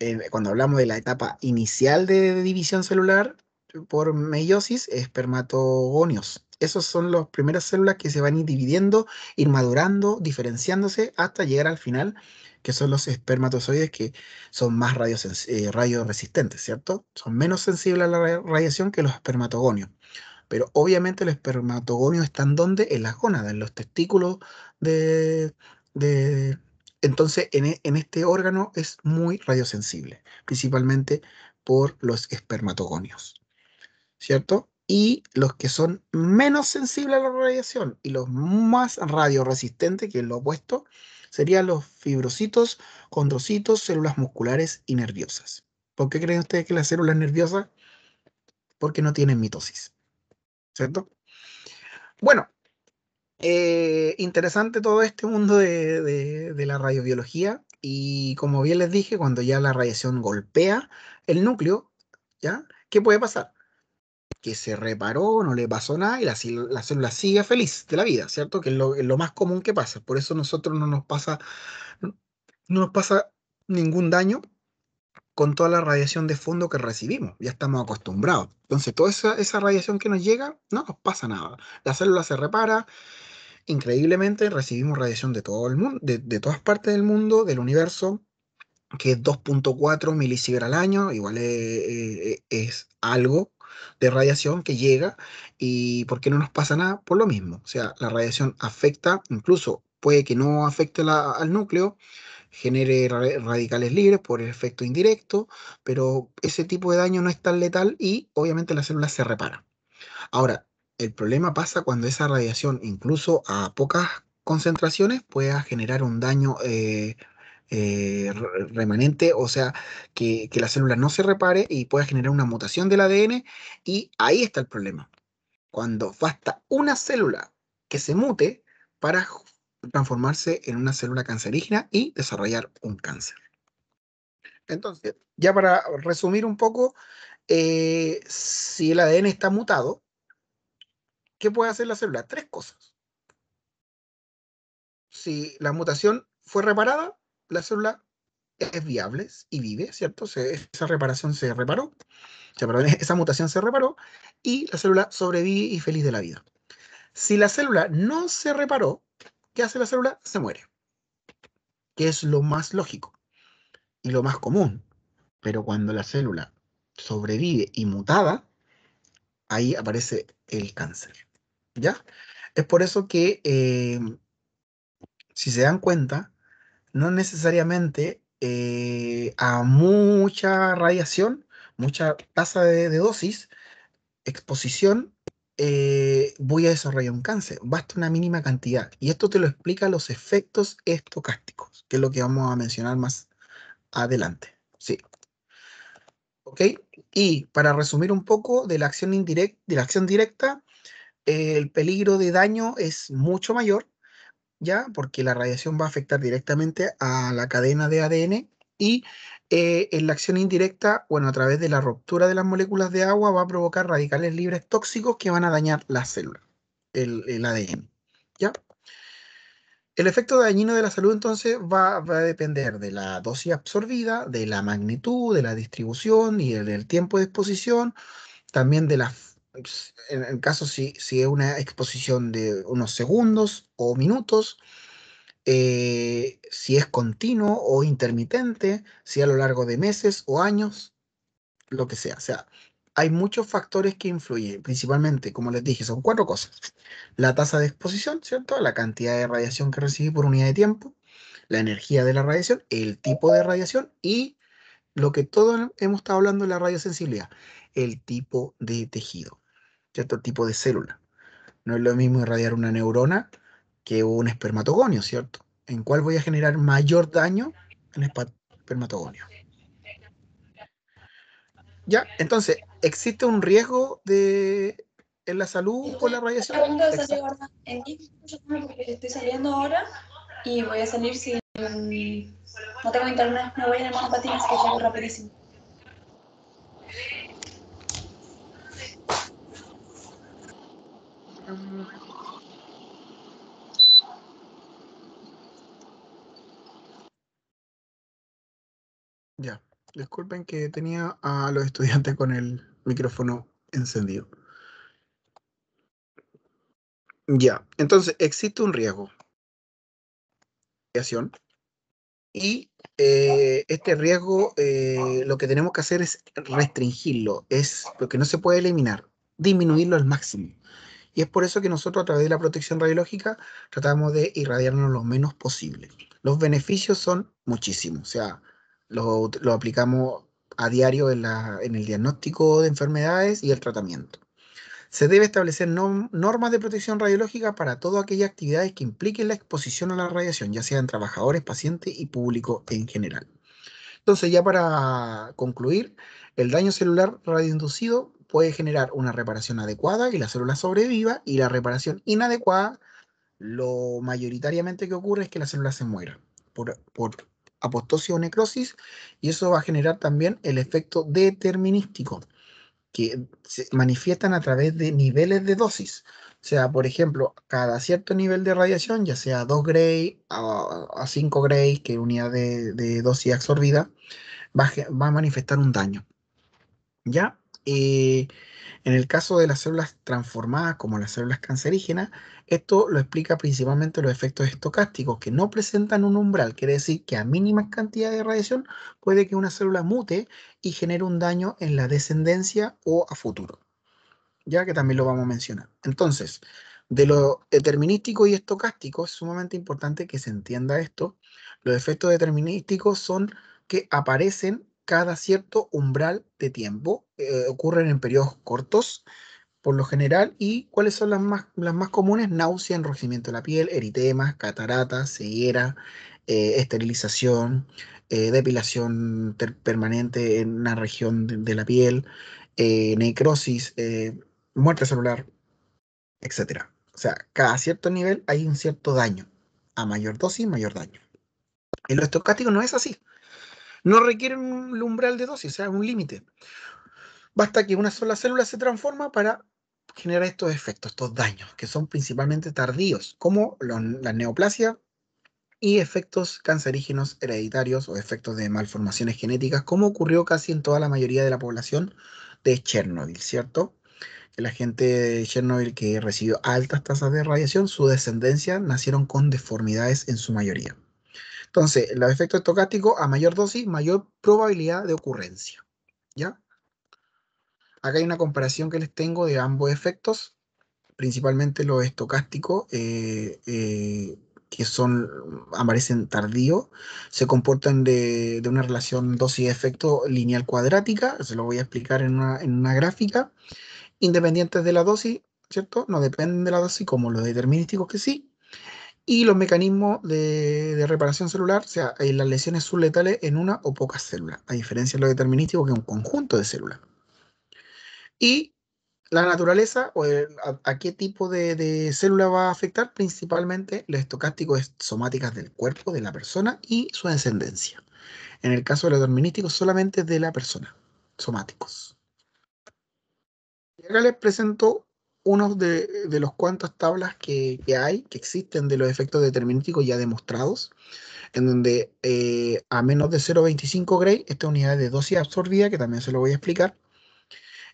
eh, cuando hablamos de la etapa inicial de, división celular por meiosis, espermatogonios. Esas son las primeras células que se van dividiendo, ir madurando, diferenciándose hasta llegar al final que son los espermatozoides que son más radioresistentes, eh, ¿cierto? Son menos sensibles a la radiación que los espermatogonios. Pero obviamente los espermatogonios están donde? En las gónadas, en los testículos de... entonces, en, e, en este órgano es muy radiosensible, principalmente por los espermatogonios, ¿cierto? y los que son menos sensibles a la radiación y los más radioresistentes, que es lo opuesto, Serían los fibrocitos, condrocitos, células musculares y nerviosas. ¿Por qué creen ustedes que las células nerviosas? Porque no tienen mitosis. ¿Cierto? Bueno, eh, interesante todo este mundo de, de la radiobiología. Y como bien les dije, cuando ya la radiación golpea el núcleo, ¿ya? ¿Qué puede pasar? que se reparó, no le pasó nada y la, célula sigue feliz de la vida, ¿cierto? Que es lo, más común que pasa. Por eso nosotros no nos pasa, no nos pasa ningún daño con toda la radiación de fondo que recibimos. Ya estamos acostumbrados. Entonces, toda esa, radiación que nos llega, no nos pasa nada. La célula se repara. Increíblemente recibimos radiación de todo el mundo, de, todas partes del mundo, del universo, que es 2.4 milisievert al año, igual eh, eh, eh, es, algo, de radiación que llega y por qué no nos pasa nada por lo mismo. O sea, la radiación afecta, incluso puede que no afecte al núcleo, genere radicales libres por el efecto indirecto, pero ese tipo de daño no es tan letal y obviamente la célula se repara. Ahora, el problema pasa cuando esa radiación, incluso a pocas concentraciones, pueda generar un daño eh, eh, remanente, o sea, que, la célula no se repare y pueda generar una mutación del ADN y ahí está el problema. Cuando basta una célula que se mute para transformarse en una célula cancerígena y desarrollar un cáncer. Entonces, ya para resumir un poco, eh, si el ADN está mutado, ¿qué puede hacer la célula? Tres cosas. Si la mutación fue reparada, la célula es viable y vive, ¿cierto? esa reparación se reparó, sea, perdón, esa mutación se reparó y la célula sobrevive y feliz de la vida. Si la célula no se reparó, ¿qué hace la célula? Se muere, que es lo más lógico y lo más común. Pero cuando la célula sobrevive y mutada, ahí aparece el cáncer, ¿ya? Es por eso que, eh, si se dan cuenta, no necesariamente eh, a mucha radiación, mucha tasa de, dosis, exposición, eh, voy a desarrollar un cáncer. Basta una mínima cantidad. Y esto te lo explica los efectos estocásticos, que es lo que vamos a mencionar más adelante. Sí. ¿Ok? Y para resumir un poco de la acción, indirecta, de la acción directa, el peligro de daño es mucho mayor ¿ya? Porque la radiación va a afectar directamente a la cadena de ADN y eh, en la acción indirecta, bueno, a través de la ruptura de las moléculas de agua va a provocar radicales libres tóxicos que van a dañar la célula, el, ADN, ¿ya? El efecto dañino de la salud entonces va, a depender de la dosis absorbida, de la magnitud, de la distribución y del, del tiempo de exposición, también de la pues, en el caso si, si es una exposición de unos segundos o minutos, eh, si es continuo o intermitente, si a lo largo de meses o años, lo que sea. O sea, hay muchos factores que influyen, principalmente, como les dije, son cuatro cosas. La tasa de exposición, ¿cierto? La cantidad de radiación que recibí por unidad de tiempo, la energía de la radiación, el tipo de radiación y lo que todos hemos estado hablando de la radiosensibilidad, el tipo de tejido cierto tipo de célula. No es lo mismo irradiar una neurona que un espermatogonio, ¿cierto? ¿En cuál voy a generar mayor daño? En el espermatogonio. Ya, entonces, ¿existe un riesgo de en la salud con la radiación? pregunta Salir, estoy saliendo ahora y voy a salir sin... No tengo internet, me voy a ir a así que llego rapidísimo. Ya, disculpen que tenía a los estudiantes con el micrófono encendido. Ya, entonces existe un riesgo. Y eh, este riesgo eh, lo que tenemos que hacer es restringirlo, es porque no se puede eliminar, disminuirlo al máximo. Y es por eso que nosotros a través de la protección radiológica tratamos de irradiarnos lo menos posible. Los beneficios son muchísimos, o sea, lo, aplicamos a diario en, el diagnóstico de enfermedades y el tratamiento. Se debe establecer normas de protección radiológica para todas aquellas actividades que impliquen la exposición a la radiación, ya sean trabajadores, pacientes y público en general. Entonces, ya para concluir, el daño celular radioinducido puede generar una reparación adecuada y la célula sobreviva y la reparación inadecuada, lo mayoritariamente que ocurre es que la célula se muera por, por apostosis o necrosis y eso va a generar también el efecto determinístico que se manifiestan a través de niveles de dosis. O sea, por ejemplo, cada cierto nivel de radiación, ya sea 2 gray a, 5 gray, que es unidad de, dosis absorbida, va, va, a manifestar un daño. ¿Ya? en el caso de las células transformadas como las células cancerígenas, esto lo explica principalmente los efectos estocásticos que no presentan un umbral, quiere decir que a mínimas cantidades de radiación puede que una célula mute y genere un daño en la descendencia o a futuro, ya que también lo vamos a mencionar. Entonces, de lo determinístico y estocástico es sumamente importante que se entienda esto. Los efectos determinísticos son que aparecen cada cierto umbral de tiempo. Eh, ocurren en periodos cortos, por lo general, y cuáles son las más, las más comunes: náusea, enrojecimiento de la piel, eritemas, cataratas, ceguera, eh, esterilización, eh, depilación permanente en una región de, la piel, necrosis, muerte celular, etc. O sea, cada cierto nivel hay un cierto daño. A mayor dosis, mayor daño. En lo estocástico no es así. No requieren un umbral de dosis, o sea, un límite. Basta que una sola célula se transforma para generar estos efectos, estos daños, que son principalmente tardíos, como la neoplasia y efectos cancerígenos hereditarios o efectos de malformaciones genéticas, como ocurrió casi en toda la mayoría de la población de Chernobyl, ¿cierto? La gente de Chernobyl que recibió altas tasas de radiación, su descendencia nacieron con deformidades en su mayoría. Entonces, los efectos estocásticos a mayor dosis, mayor probabilidad de ocurrencia. ¿Ya? Acá hay una comparación que les tengo de ambos efectos, principalmente los estocásticos, eh, eh, que son, aparecen tardío, se comportan de, una relación dosis-efecto lineal cuadrática, se lo voy a explicar en una, en una gráfica, independientes de la dosis, ¿cierto? No dependen de la dosis, como los determinísticos que sí, y los mecanismos de, reparación celular, o sea, eh, las lesiones son en una o pocas células, a diferencia de lo determinístico que es un conjunto de células. Y la naturaleza o a, qué tipo de, células célula va a afectar principalmente los estocásticos somáticas del cuerpo de la persona y su descendencia. En el caso de los determinísticos, solamente de la persona, somáticos. Y acá les presento uno de, los cuantos tablas que, hay, que existen de los efectos determinísticos ya demostrados, en donde eh, a menos de 0,25 gray, esta unidad de dosis absorbida, que también se lo voy a explicar,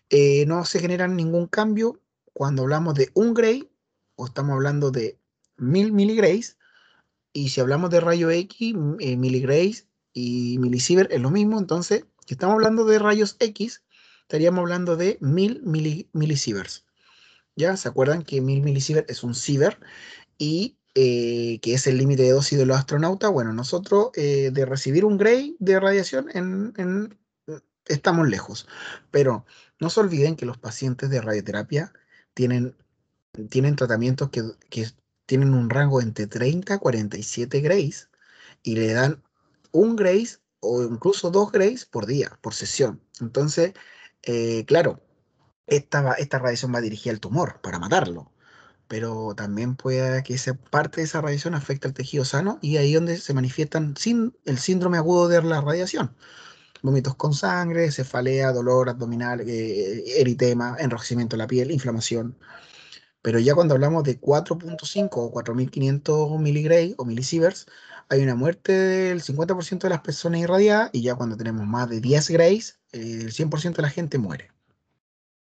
eh, no se genera ningún cambio cuando hablamos de un gray, o estamos hablando de 1000 miligrays, y si hablamos de rayo X, eh, miligrays y milisievert es lo mismo, entonces, si estamos hablando de rayos X, estaríamos hablando de 1000 mili, ¿Ya? ¿Se acuerdan que 1000 milisievert es un ciber y eh, que es el límite de dosis de los astronautas? Bueno, nosotros eh, de recibir un gray de radiación estamos lejos, pero no se olviden que los pacientes de radioterapia tienen, tienen tratamientos que, tienen un rango entre 30 a 47 grays y le dan un grays o incluso dos grays por día, por sesión. Entonces, eh, claro, esta, radiación va dirigida al tumor para matarlo, pero también puede que esa parte de esa radiación afecte al tejido sano y ahí es donde se manifiestan sin, el síndrome agudo de la radiación. Vómitos con sangre, cefalea, dolor abdominal, eh, eritema, enrojecimiento de la piel, inflamación. Pero ya cuando hablamos de 4.5 o 4.500 miligray o milisieverts, hay una muerte del 50% de las personas irradiadas y ya cuando tenemos más de 10 grays, el 100% de la gente muere.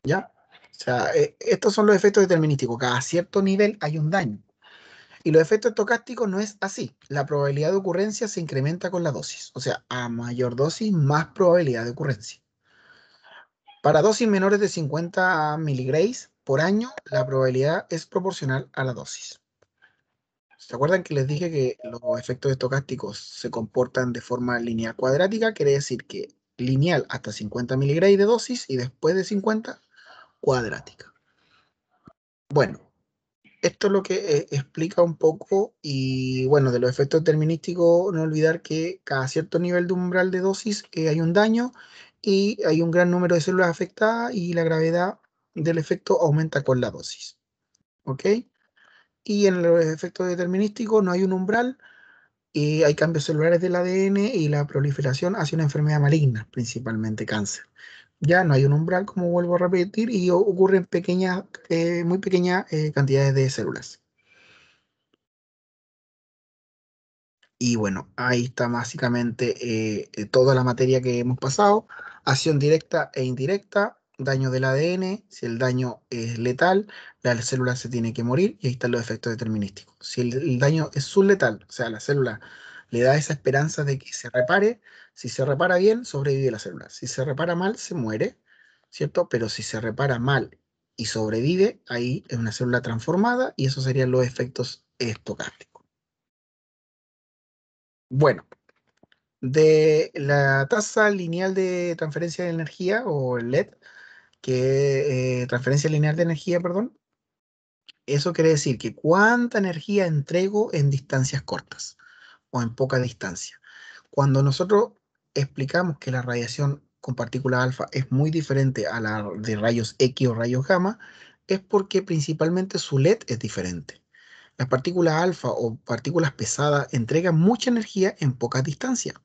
¿Ya? O sea, eh, estos son los efectos determinísticos. Cada cierto nivel hay un daño. Y los efectos estocásticos no es así. La probabilidad de ocurrencia se incrementa con la dosis. O sea, a mayor dosis, más probabilidad de ocurrencia. Para dosis menores de 50 miligrays por año, la probabilidad es proporcional a la dosis. ¿Se acuerdan que les dije que los efectos estocásticos se comportan de forma lineal cuadrática? Quiere decir que lineal hasta 50 miligrays de dosis y después de 50 cuadrática. Bueno, esto es lo que eh, explica un poco y bueno, de los efectos determinísticos, no olvidar que cada cierto nivel de umbral de dosis eh, hay un daño y hay un gran número de células afectadas y la gravedad del efecto aumenta con la dosis. ¿Ok? Y en los efectos determinísticos no hay un umbral, y eh, hay cambios celulares del ADN y la proliferación hacia una enfermedad maligna, principalmente cáncer. Ya no hay un umbral, como vuelvo a repetir, y ocurren pequeñas, eh, muy pequeñas eh, cantidades de células. Y bueno, ahí está básicamente eh, toda la materia que hemos pasado, acción directa e indirecta, daño del ADN, si el daño es letal, la célula se tiene que morir y ahí están los efectos determinísticos. Si el daño es subletal, o sea, la célula le da esa esperanza de que se repare, si se repara bien, sobrevive la célula. Si se repara mal, se muere, ¿cierto? Pero si se repara mal y sobrevive, ahí es una célula transformada y esos serían los efectos estocásticos. Bueno, de la tasa lineal de transferencia de energía o el LED, que eh, transferencia lineal de energía, perdón, eso quiere decir que cuánta energía entrego en distancias cortas o en poca distancia. Cuando nosotros explicamos que la radiación con partícula alfa es muy diferente a la de rayos X o rayos gamma, es porque principalmente su LED es diferente. Las partículas alfa o partículas pesadas entregan mucha energía en poca distancia,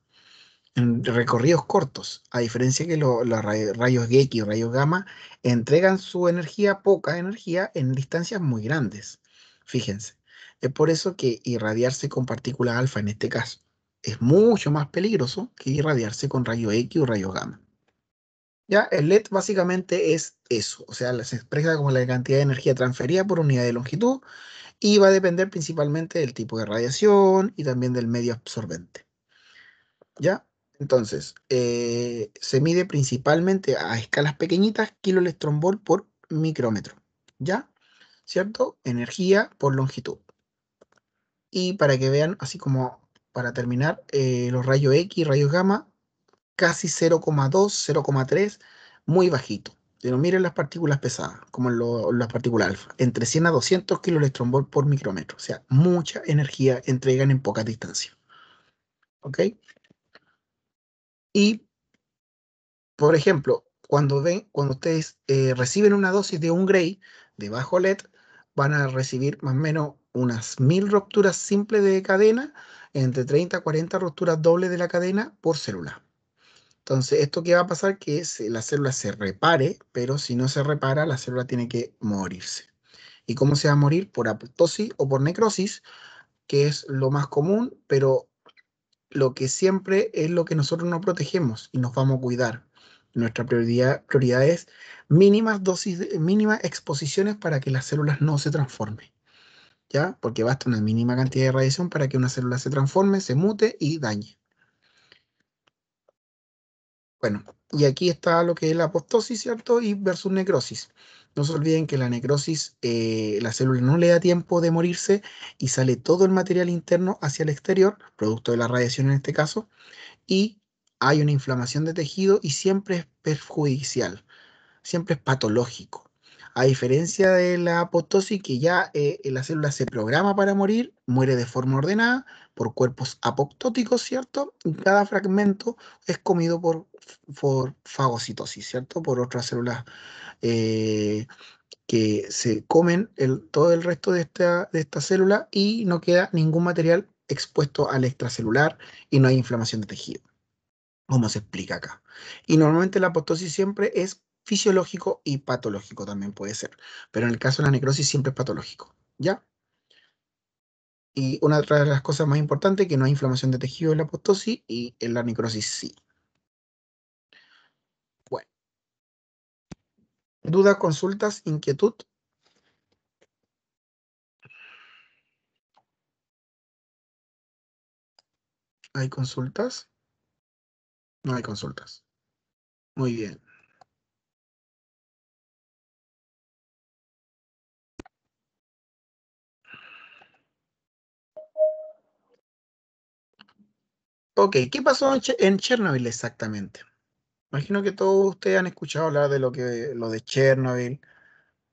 en recorridos cortos, a diferencia que los rayos X o rayos gamma entregan su energía, poca energía, en distancias muy grandes. Fíjense, es por eso que irradiarse con partículas alfa en este caso es mucho más peligroso que irradiarse con rayo X o rayo gamma. Ya, el LED básicamente es eso, o sea, se expresa como la cantidad de energía transferida por unidad de longitud y va a depender principalmente del tipo de radiación y también del medio absorbente. ¿Ya? Entonces, eh, se mide principalmente a escalas pequeñitas, kilo por micrómetro. ¿Ya? ¿Cierto? Energía por longitud. Y para que vean así como para terminar, eh, los rayos X, rayos gamma, casi 0,2, 0,3, muy bajito. Pero miren las partículas pesadas, como las partículas alfa, entre 100 a 200 kiloelectronvolt por micrómetro. O sea, mucha energía entregan en poca distancia. ¿Ok? Y, por ejemplo, cuando, ven, cuando ustedes eh, reciben una dosis de un gray de bajo LED, van a recibir más o menos unas mil rupturas simples de cadena entre 30 a 40 rupturas dobles de la cadena por célula. Entonces, ¿esto qué va a pasar? Que la célula se repare, pero si no se repara, la célula tiene que morirse. ¿Y cómo se va a morir? Por apoptosis o por necrosis, que es lo más común, pero lo que siempre es lo que nosotros nos protegemos y nos vamos a cuidar. Nuestra prioridad, prioridad es mínimas dosis, mínimas exposiciones para que las células no se transformen. Porque basta una mínima cantidad de radiación para que una célula se transforme, se mute y dañe. Bueno, y aquí está lo que es la apoptosis, ¿cierto? Y versus necrosis. No se olviden que la necrosis, eh, la célula no le da tiempo de morirse y sale todo el material interno hacia el exterior, producto de la radiación en este caso, y hay una inflamación de tejido y siempre es perjudicial, siempre es patológico. A diferencia de la apoptosis, que ya eh, la célula se programa para morir, muere de forma ordenada por cuerpos apoptóticos, ¿cierto? cada fragmento es comido por, fagocitosis, ¿cierto? Por otras células eh, que se comen todo el resto de esta, de esta célula y no queda ningún material expuesto al extracelular y no hay inflamación de tejido como se explica acá. Y normalmente la apoptosis siempre es fisiológico y patológico también puede ser. Pero en el caso de la necrosis siempre es patológico, ¿ya? Y una de las cosas más importantes que no hay inflamación de tejido en la apoptosis y en la necrosis sí. Bueno. ¿Dudas, consultas, inquietud? ¿Hay consultas? No hay consultas. Muy bien. Ok, ¿qué pasó en, Chernobyl exactamente? Imagino que todos ustedes han escuchado hablar de lo, que, lo de Chernobyl,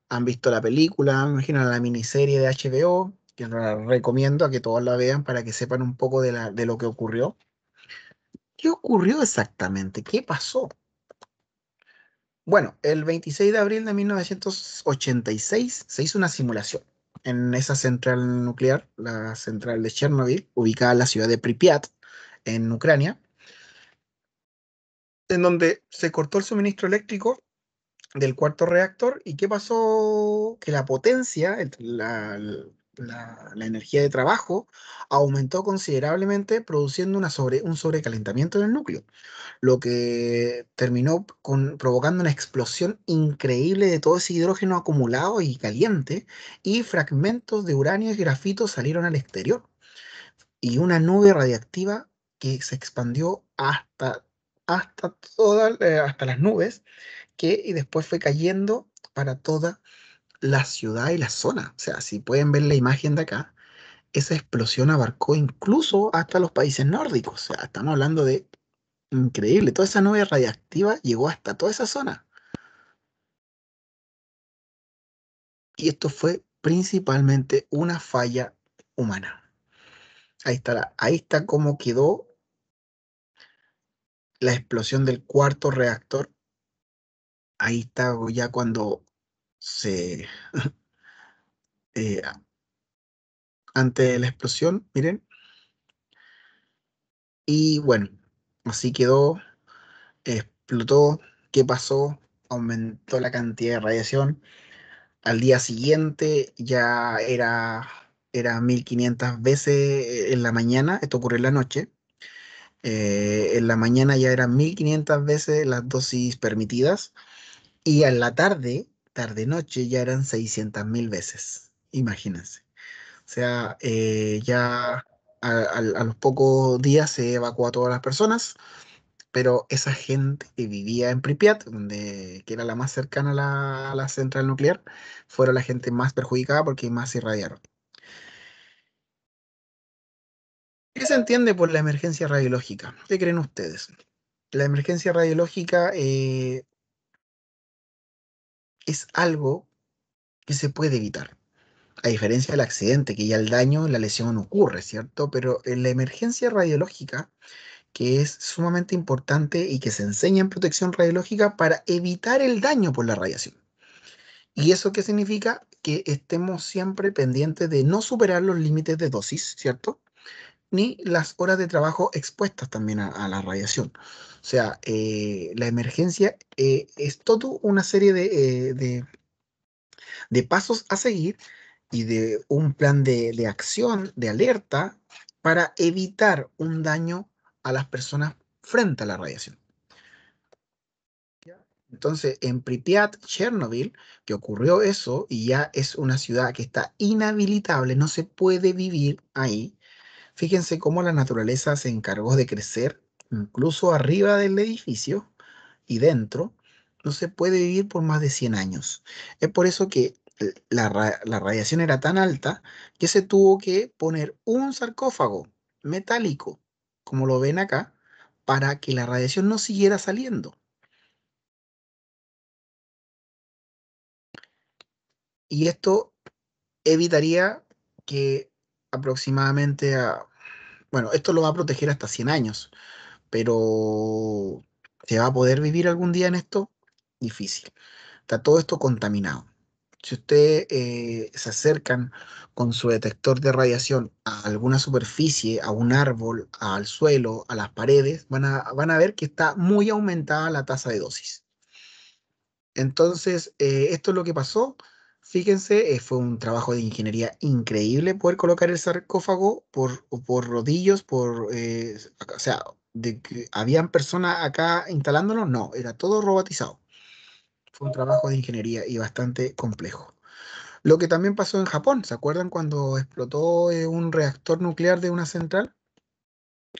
han visto la película, imagino la miniserie de HBO, que recomiendo a que todos la vean para que sepan un poco de, de lo que ocurrió. ¿Qué ocurrió exactamente? ¿Qué pasó? Bueno, el 26 de abril de 1986 se hizo una simulación en esa central nuclear, la central de Chernobyl, ubicada en la ciudad de Pripyat, en Ucrania, en donde se cortó el suministro eléctrico del cuarto reactor. ¿Y qué pasó? Que la potencia, la, energía de trabajo, aumentó considerablemente, produciendo una un sobrecalentamiento del núcleo, lo que terminó con, provocando una explosión increíble de todo ese hidrógeno acumulado y caliente, y fragmentos de uranio y grafito salieron al exterior. Y una nube radiactiva que se expandió hasta, hasta, eh, hasta las nubes que, y después fue cayendo para toda la ciudad y la zona. O sea, si pueden ver la imagen de acá, esa explosión abarcó incluso hasta los países nórdicos. O sea, estamos hablando de increíble. Toda esa nube radiactiva llegó hasta toda esa zona. Y esto fue principalmente una falla humana. Ahí está, ahí está cómo quedó la explosión del cuarto reactor, ahí está ya cuando se... Eh, ante la explosión, miren. Y bueno, así quedó, explotó, ¿qué pasó? Aumentó la cantidad de radiación. Al día siguiente ya era, era 1500 veces eh, en la mañana, esto ocurrió en la noche. Eh, en la mañana ya eran 1500 veces las dosis permitidas y en la tarde, tarde-noche, ya eran mil veces. Imagínense. O sea, eh, ya a, los pocos días se evacuó a todas las personas, pero esa gente que vivía en Pripyat, donde, que era la más cercana a la, central nuclear, fueron la gente más perjudicada porque más irradiaron. ¿Qué se entiende por la emergencia radiológica? ¿Qué creen ustedes? La emergencia radiológica eh, es algo que se puede evitar. A diferencia del accidente, que ya el daño, la lesión ocurre, ¿cierto? Pero eh, la emergencia radiológica, que es sumamente importante y que se enseña en protección radiológica para evitar el daño por la radiación. ¿Y eso qué significa? Que estemos siempre pendientes de no superar los límites de dosis, ¿cierto? ni las horas de trabajo expuestas también a, la radiación. O sea, eh, la emergencia eh, es toda una serie eh, de, de, pasos a seguir y de un plan de, de acción, de alerta, para evitar un daño a las personas frente a la radiación. Entonces, en Pripyat, Chernobyl, que ocurrió eso y ya es una ciudad que está inhabilitable, no se puede vivir ahí, Fíjense cómo la naturaleza se encargó de crecer, incluso arriba del edificio y dentro, no se puede vivir por más de 100 años. Es por eso que la, radiación era tan alta que se tuvo que poner un sarcófago metálico, como lo ven acá, para que la radiación no siguiera saliendo. Y esto evitaría que aproximadamente a bueno, esto lo va a proteger hasta 100 años, pero ¿se va a poder vivir algún día en esto? Difícil. Está todo esto contaminado. Si ustedes eh, se acercan con su detector de radiación a alguna superficie, a un árbol, al suelo, a las paredes, van a, van a ver que está muy aumentada la tasa de dosis. Entonces, eh, esto es lo que pasó. Fíjense, eh, fue un trabajo de ingeniería increíble poder colocar el sarcófago por, por rodillos, por, eh, o sea, de habían personas acá instalándolo, no, era todo robotizado. Fue un trabajo de ingeniería y bastante complejo. Lo que también pasó en Japón, ¿se acuerdan cuando explotó eh, un reactor nuclear de una central?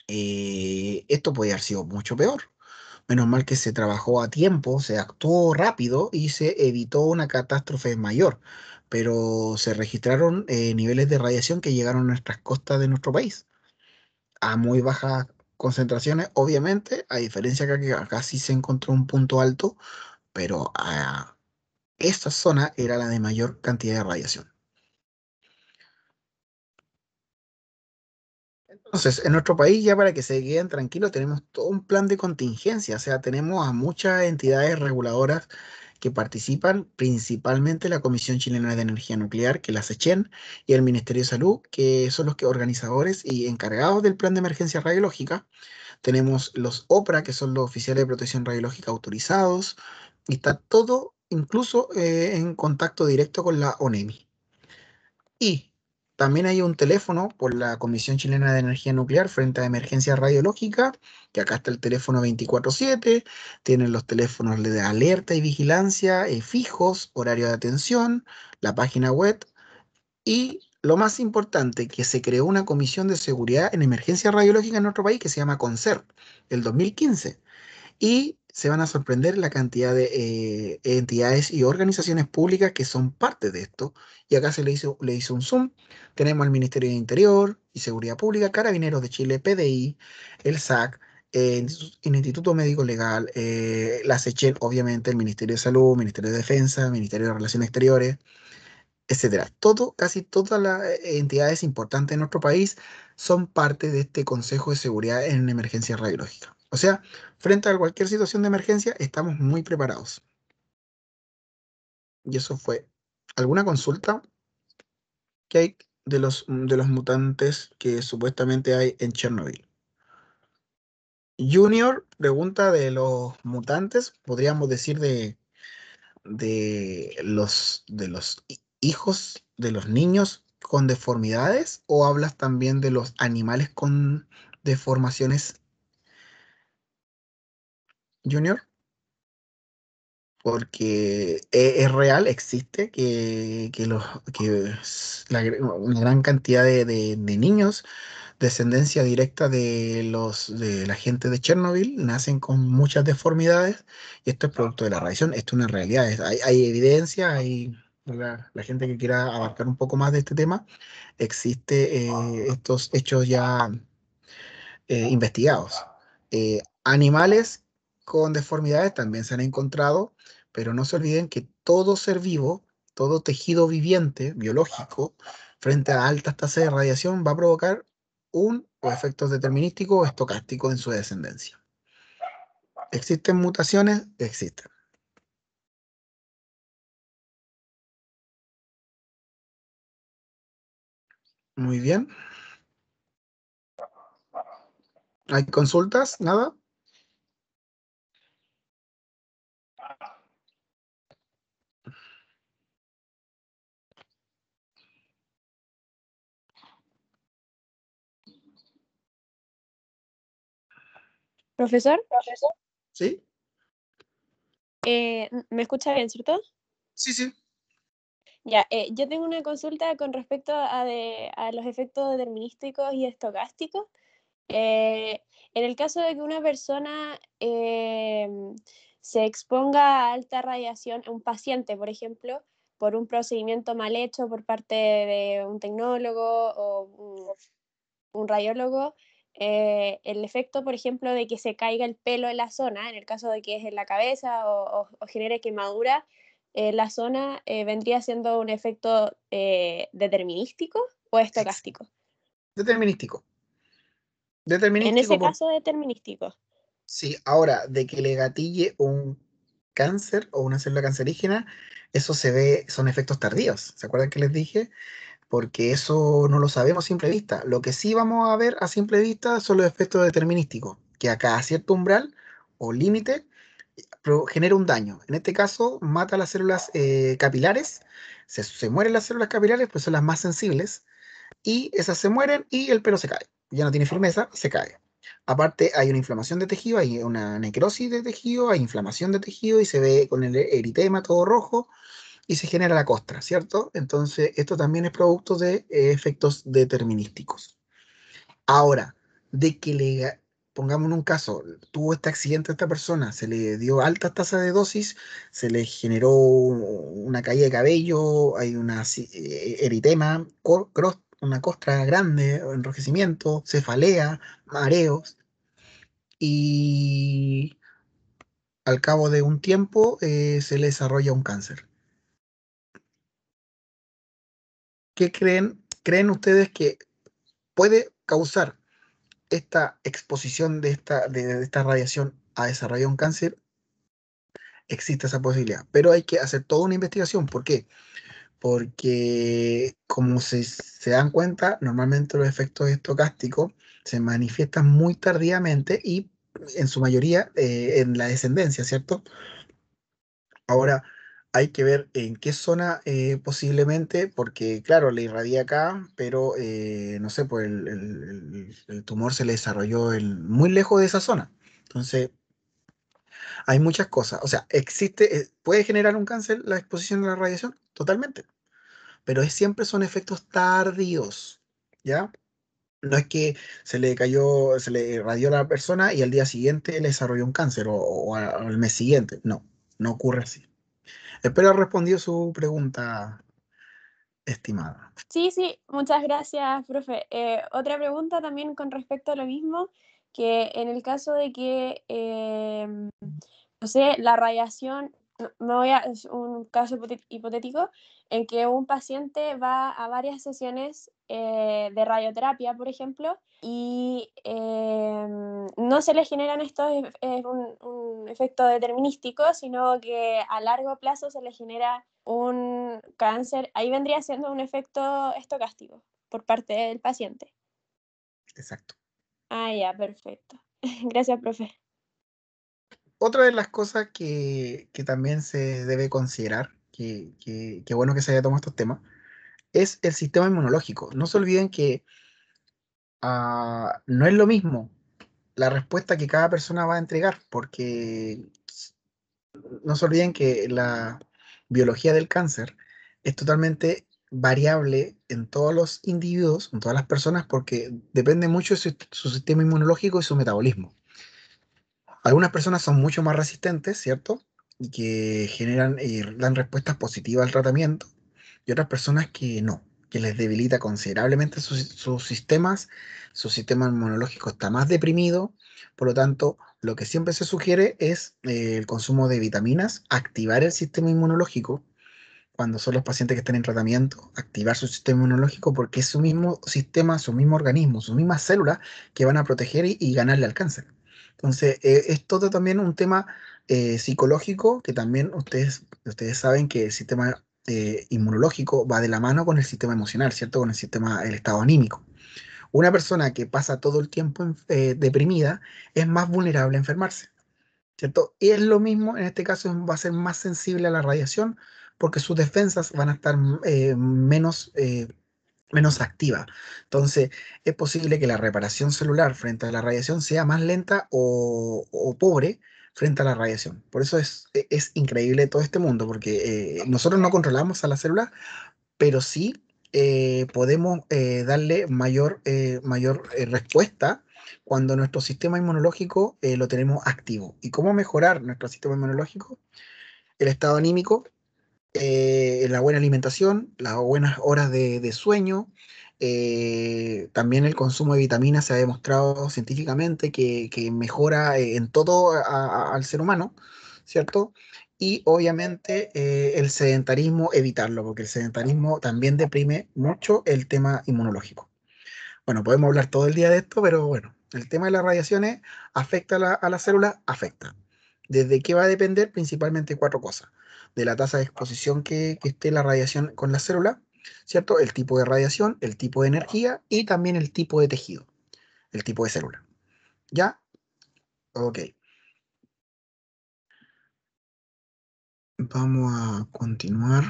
esto podría haber sido mucho peor. Menos mal que se trabajó a tiempo, se actuó rápido y se evitó una catástrofe mayor, pero se registraron eh, niveles de radiación que llegaron a nuestras costas de nuestro país, a muy bajas concentraciones, obviamente, a diferencia que acá, sí se encontró un punto alto, pero ah, esta zona era la de mayor cantidad de radiación. Entonces, en nuestro país, ya para que se queden tranquilos, tenemos todo un plan de contingencia, o sea, tenemos a muchas entidades reguladoras que participan, principalmente la Comisión Chilena de Energía Nuclear, que es la SECHEN, y el Ministerio de Salud, que son los que organizadores y encargados del plan de emergencia radiológica. Tenemos los OPRA, que son los oficiales de protección radiológica autorizados, y está todo incluso eh, en contacto directo con la ONEMI. Y también hay un teléfono por la Comisión Chilena de Energía Nuclear frente a emergencia radiológica, que acá está el teléfono 24/7, tienen los teléfonos de alerta y vigilancia eh, fijos, horario de atención, la página web y lo más importante, que se creó una comisión de seguridad en emergencia radiológica en nuestro país que se llama CONCERT, el 2015. Y se van a sorprender la cantidad de eh, entidades y organizaciones públicas que son parte de esto. Y acá se le hizo, le hizo un zoom. Tenemos al Ministerio de Interior y Seguridad Pública, Carabineros de Chile, PDI, el SAC, el Instituto Médico Legal, eh, la SECHEL, obviamente, el Ministerio de Salud, Ministerio de Defensa, Ministerio de Relaciones Exteriores, etcétera. Todo, casi todas las eh, entidades importantes de nuestro país son parte de este Consejo de Seguridad en emergencia radiológica. O sea, frente a cualquier situación de emergencia, estamos muy preparados. Y eso fue. ¿Alguna consulta que hay de los, de los mutantes que supuestamente hay en Chernobyl? Junior pregunta de los mutantes, podríamos decir de, de, los, de los hijos, de los niños con deformidades, o hablas también de los animales con deformaciones Junior, porque e, es, real, existe que, los, que una gran cantidad de, de, niños, descendencia directa de, los, de la gente de Chernobyl, nacen con muchas deformidades y esto es producto de la radiación, esto es una realidad, hay, evidencia, hay... La, gente que quiera abarcar un poco más de este tema, existe eh, estos hechos ya eh, investigados. Eh, animales con deformidades también se han encontrado, pero no se olviden que todo ser vivo, todo tejido viviente, biológico, frente a altas tasas de radiación, va a provocar un o determinístico o estocástico en su descendencia. ¿Existen mutaciones? Existen. Muy bien. ¿Hay consultas? ¿Nada? ¿Profesor? ¿Sí? Eh, ¿Me escucha bien, cierto? Sí, sí. Ya, eh, yo tengo una consulta con respecto a, los efectos determinísticos y estocásticos. Eh, en el caso de que una persona em, se exponga a alta radiación, un paciente, por ejemplo, por un procedimiento mal hecho por parte de un tecnólogo o un radiólogo, eh, el efecto, por ejemplo, de que se caiga el pelo en la zona, en el caso de que es en la cabeza o, genere quemadura, eh, la zona eh, vendría siendo un efecto determinístico o estocástico. Determinístico. Determinístico. En ese caso, determinístico. Sí, ahora, de que le gatille un cáncer o una célula cancerígena, eso se ve, son efectos tardíos. ¿Se acuerdan que les dije? porque eso no lo sabemos a simple vista. Lo que sí vamos a ver a simple vista son los efectos determinísticos, que a cada cierto umbral o límite eh, genera un daño. En este caso, mata las células eh, capilares, se, se, mueren las células capilares, pues son las más sensibles, y esas se mueren y el pelo se cae. Ya no tiene firmeza, se cae. Aparte, hay una inflamación de tejido, hay una necrosis de tejido, hay inflamación de tejido y se ve con el eritema todo rojo y se genera la costra, ¿cierto? Entonces, esto también es producto de eh, efectos determinísticos. Ahora, de que le, pongamos un caso, tuvo este accidente a esta persona, se le dio altas tasas de dosis, se le generó una caída de cabello, hay una eh, eritema, una costra grande, enrojecimiento, cefalea, mareos, y al cabo de un tiempo eh, se le desarrolla un cáncer. ¿qué creen, creen ustedes que puede causar esta exposición de esta, de, esta radiación a desarrollar un cáncer? Existe esa posibilidad, pero hay que hacer toda una investigación. ¿Por qué? Porque como se, se dan cuenta, normalmente los efectos estocásticos se manifiestan muy tardíamente y en su mayoría eh, en la descendencia, ¿cierto? Ahora, hay que ver en qué zona eh, posiblemente, porque claro, le irradia acá, pero eh, no sé, pues el, tumor se le desarrolló muy lejos de esa zona. Entonces, hay muchas cosas. O sea, existe, eh, puede generar un cáncer la exposición a la radiación, totalmente. Pero es, siempre son efectos tardíos, ¿ya? No es que se le cayó, se le irradió a la persona y al día siguiente le desarrolló un cáncer o al mes siguiente. No, no ocurre así. Espero respondió respondido su pregunta, estimada. Sí, sí, muchas gracias, profe. Eh, otra pregunta también con respecto a lo mismo, que en el caso de que, eh, no sé, la radiación es un caso hipotético en que un paciente va a varias sesiones eh, de radioterapia, por ejemplo, y em, no se le generan estos es un, un, efecto determinístico, sino que a largo plazo se le genera un cáncer. Ahí vendría siendo un efecto estocástico por parte del paciente. Exacto. Ah, ya, perfecto. Gracias, profe otra de las cosas que, también se debe considerar, que, bueno que se haya tomado estos temas, es el sistema inmunológico. No se olviden que ah, no es lo mismo la respuesta que cada persona va a entregar, porque no se olviden que la biología del cáncer es totalmente variable en todos los individuos, en todas las personas, porque depende mucho de su sistema inmunológico y su metabolismo. Algunas personas son mucho más resistentes, ¿cierto? Y que generan y eh, dan respuestas positivas al tratamiento, y otras personas que no, que les debilita considerablemente sus, sistemas, su sistema inmunológico está más deprimido, por lo tanto, lo que siempre se sugiere es eh, el consumo de vitaminas, activar el sistema inmunológico cuando son los pacientes que están en tratamiento, activar su sistema inmunológico porque es su mismo sistema, su mismo organismo, sus mismas células que van a proteger y ganarle al cáncer. Entonces, eh, es todo también un tema eh, psicológico que también ustedes, ustedes saben que el sistema eh, inmunológico va de la mano con el sistema emocional, ¿cierto? Con el sistema, el estado anímico. Una persona que pasa todo el tiempo deprimida es más vulnerable a enfermarse, ¿cierto? Y es lo mismo, en este caso va a ser más sensible a la radiación porque sus defensas van a estar menos menos activa. Entonces, es posible que la reparación celular frente a la radiación sea más lenta o, pobre frente a la radiación. Por eso es, e, es increíble todo este mundo, porque eh, nosotros no controlamos a la célula, pero sí eh, podemos eh, darle mayor, mayor respuesta cuando nuestro sistema inmunológico lo tenemos activo. ¿Y cómo mejorar nuestro sistema inmunológico? El estado anímico, la buena alimentación, las buenas horas de, sueño. Eh, también el consumo de vitaminas se ha demostrado científicamente que, mejora eh, en todo al ser humano, ¿cierto? Y obviamente eh, el sedentarismo, evitarlo, porque el sedentarismo también deprime mucho el tema inmunológico. Bueno, podemos hablar todo el día de esto, pero bueno, el tema de las radiaciones afecta a, a las células, afecta. ¿Desde qué va a depender? Principalmente cuatro cosas de la tasa de exposición que, esté la radiación con la célula, ¿cierto? El tipo de radiación, el tipo de energía y también el tipo de tejido, el tipo de célula. ¿Ya? Ok. Vamos a continuar.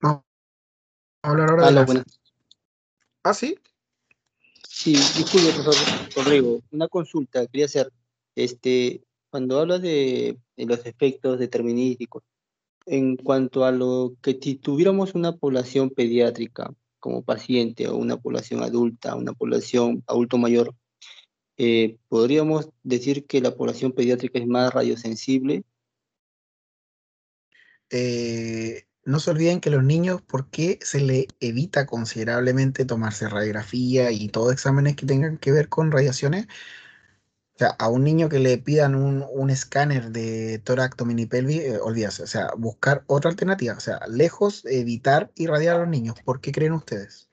Vamos a hablar ahora de Ah, sí. Sí, disculpe, profesor Rodrigo, una consulta quería hacer. Este, cuando hablas de, los efectos determinísticos, en cuanto a lo que si tuviéramos una población pediátrica como paciente o una población adulta, una población adulto mayor, eh, ¿podríamos decir que la población pediátrica es más radiosensible? Eh, no se olviden que los niños, ¿por qué se le evita considerablemente tomarse radiografía y todos exámenes que tengan que ver con radiaciones? O sea, a un niño que le pidan un, escáner de tórax, o pelvis, eh, olvídase. O sea, buscar otra alternativa. O sea, lejos, evitar irradiar a los niños. ¿Por qué creen ustedes?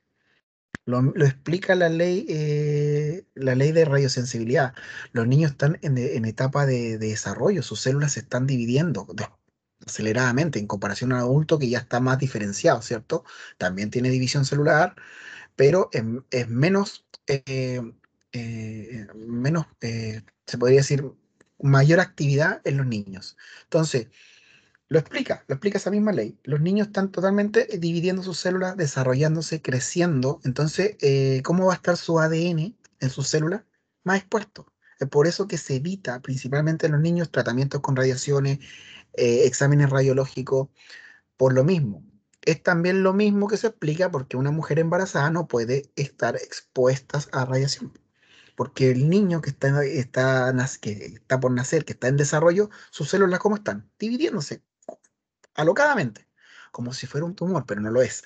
Lo, explica la ley, eh, la ley de radiosensibilidad. Los niños están en, etapa de, de desarrollo, sus células se están dividiendo aceleradamente en comparación a un adulto que ya está más diferenciado, ¿cierto? También tiene división celular, pero es, menos, eh, eh, menos eh, se podría decir, mayor actividad en los niños. Entonces, lo explica, lo explica esa misma ley. Los niños están totalmente dividiendo sus células, desarrollándose, creciendo. Entonces, ¿cómo va a estar su ADN en sus células? Más expuesto. Es por eso que se evita principalmente en los niños tratamientos con radiaciones, eh, exámenes radiológicos por lo mismo. Es también lo mismo que se explica porque una mujer embarazada no puede estar expuesta a radiación, porque el niño que está, está, que está por nacer, que está en desarrollo, sus células cómo están, dividiéndose alocadamente, como si fuera un tumor, pero no lo es.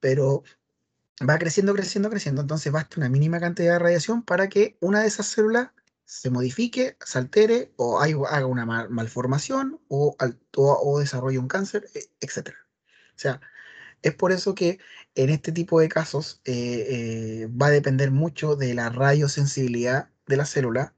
Pero va creciendo, creciendo, creciendo, entonces basta una mínima cantidad de radiación para que una de esas células se modifique, se altere o haga una malformación o, o, desarrolle un cáncer, e, etc. O sea, es por eso que en este tipo de casos eh, eh, va a depender mucho de la radiosensibilidad de la célula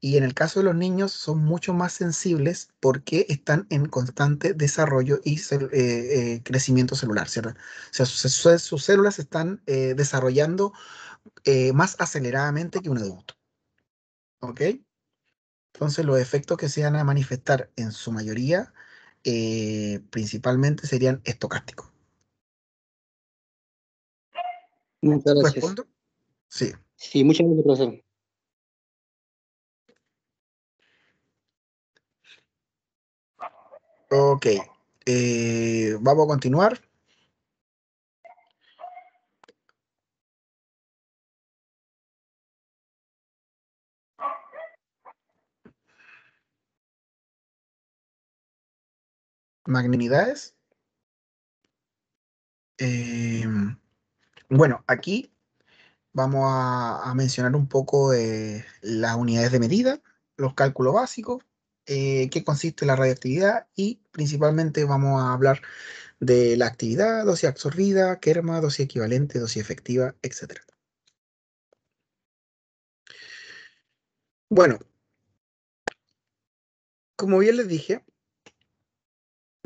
y en el caso de los niños son mucho más sensibles porque están en constante desarrollo y eh, crecimiento celular, ¿cierto? O sea, sus, células se están desarrollando más aceleradamente que un adulto. ¿Ok? Entonces los efectos que se van a manifestar en su mayoría eh, principalmente serían estocásticos. Muchas gracias. ¿Respondo? Sí. Sí, muchas gracias, Ok, eh, vamos a continuar. magnitudes em, bueno, aquí vamos a, mencionar un poco las unidades de medida, los cálculos básicos, eh, qué consiste la radioactividad y principalmente vamos a hablar de la actividad, dosis absorbida, kerma, dosis equivalente, dosis efectiva, etc. Bueno, como bien les dije,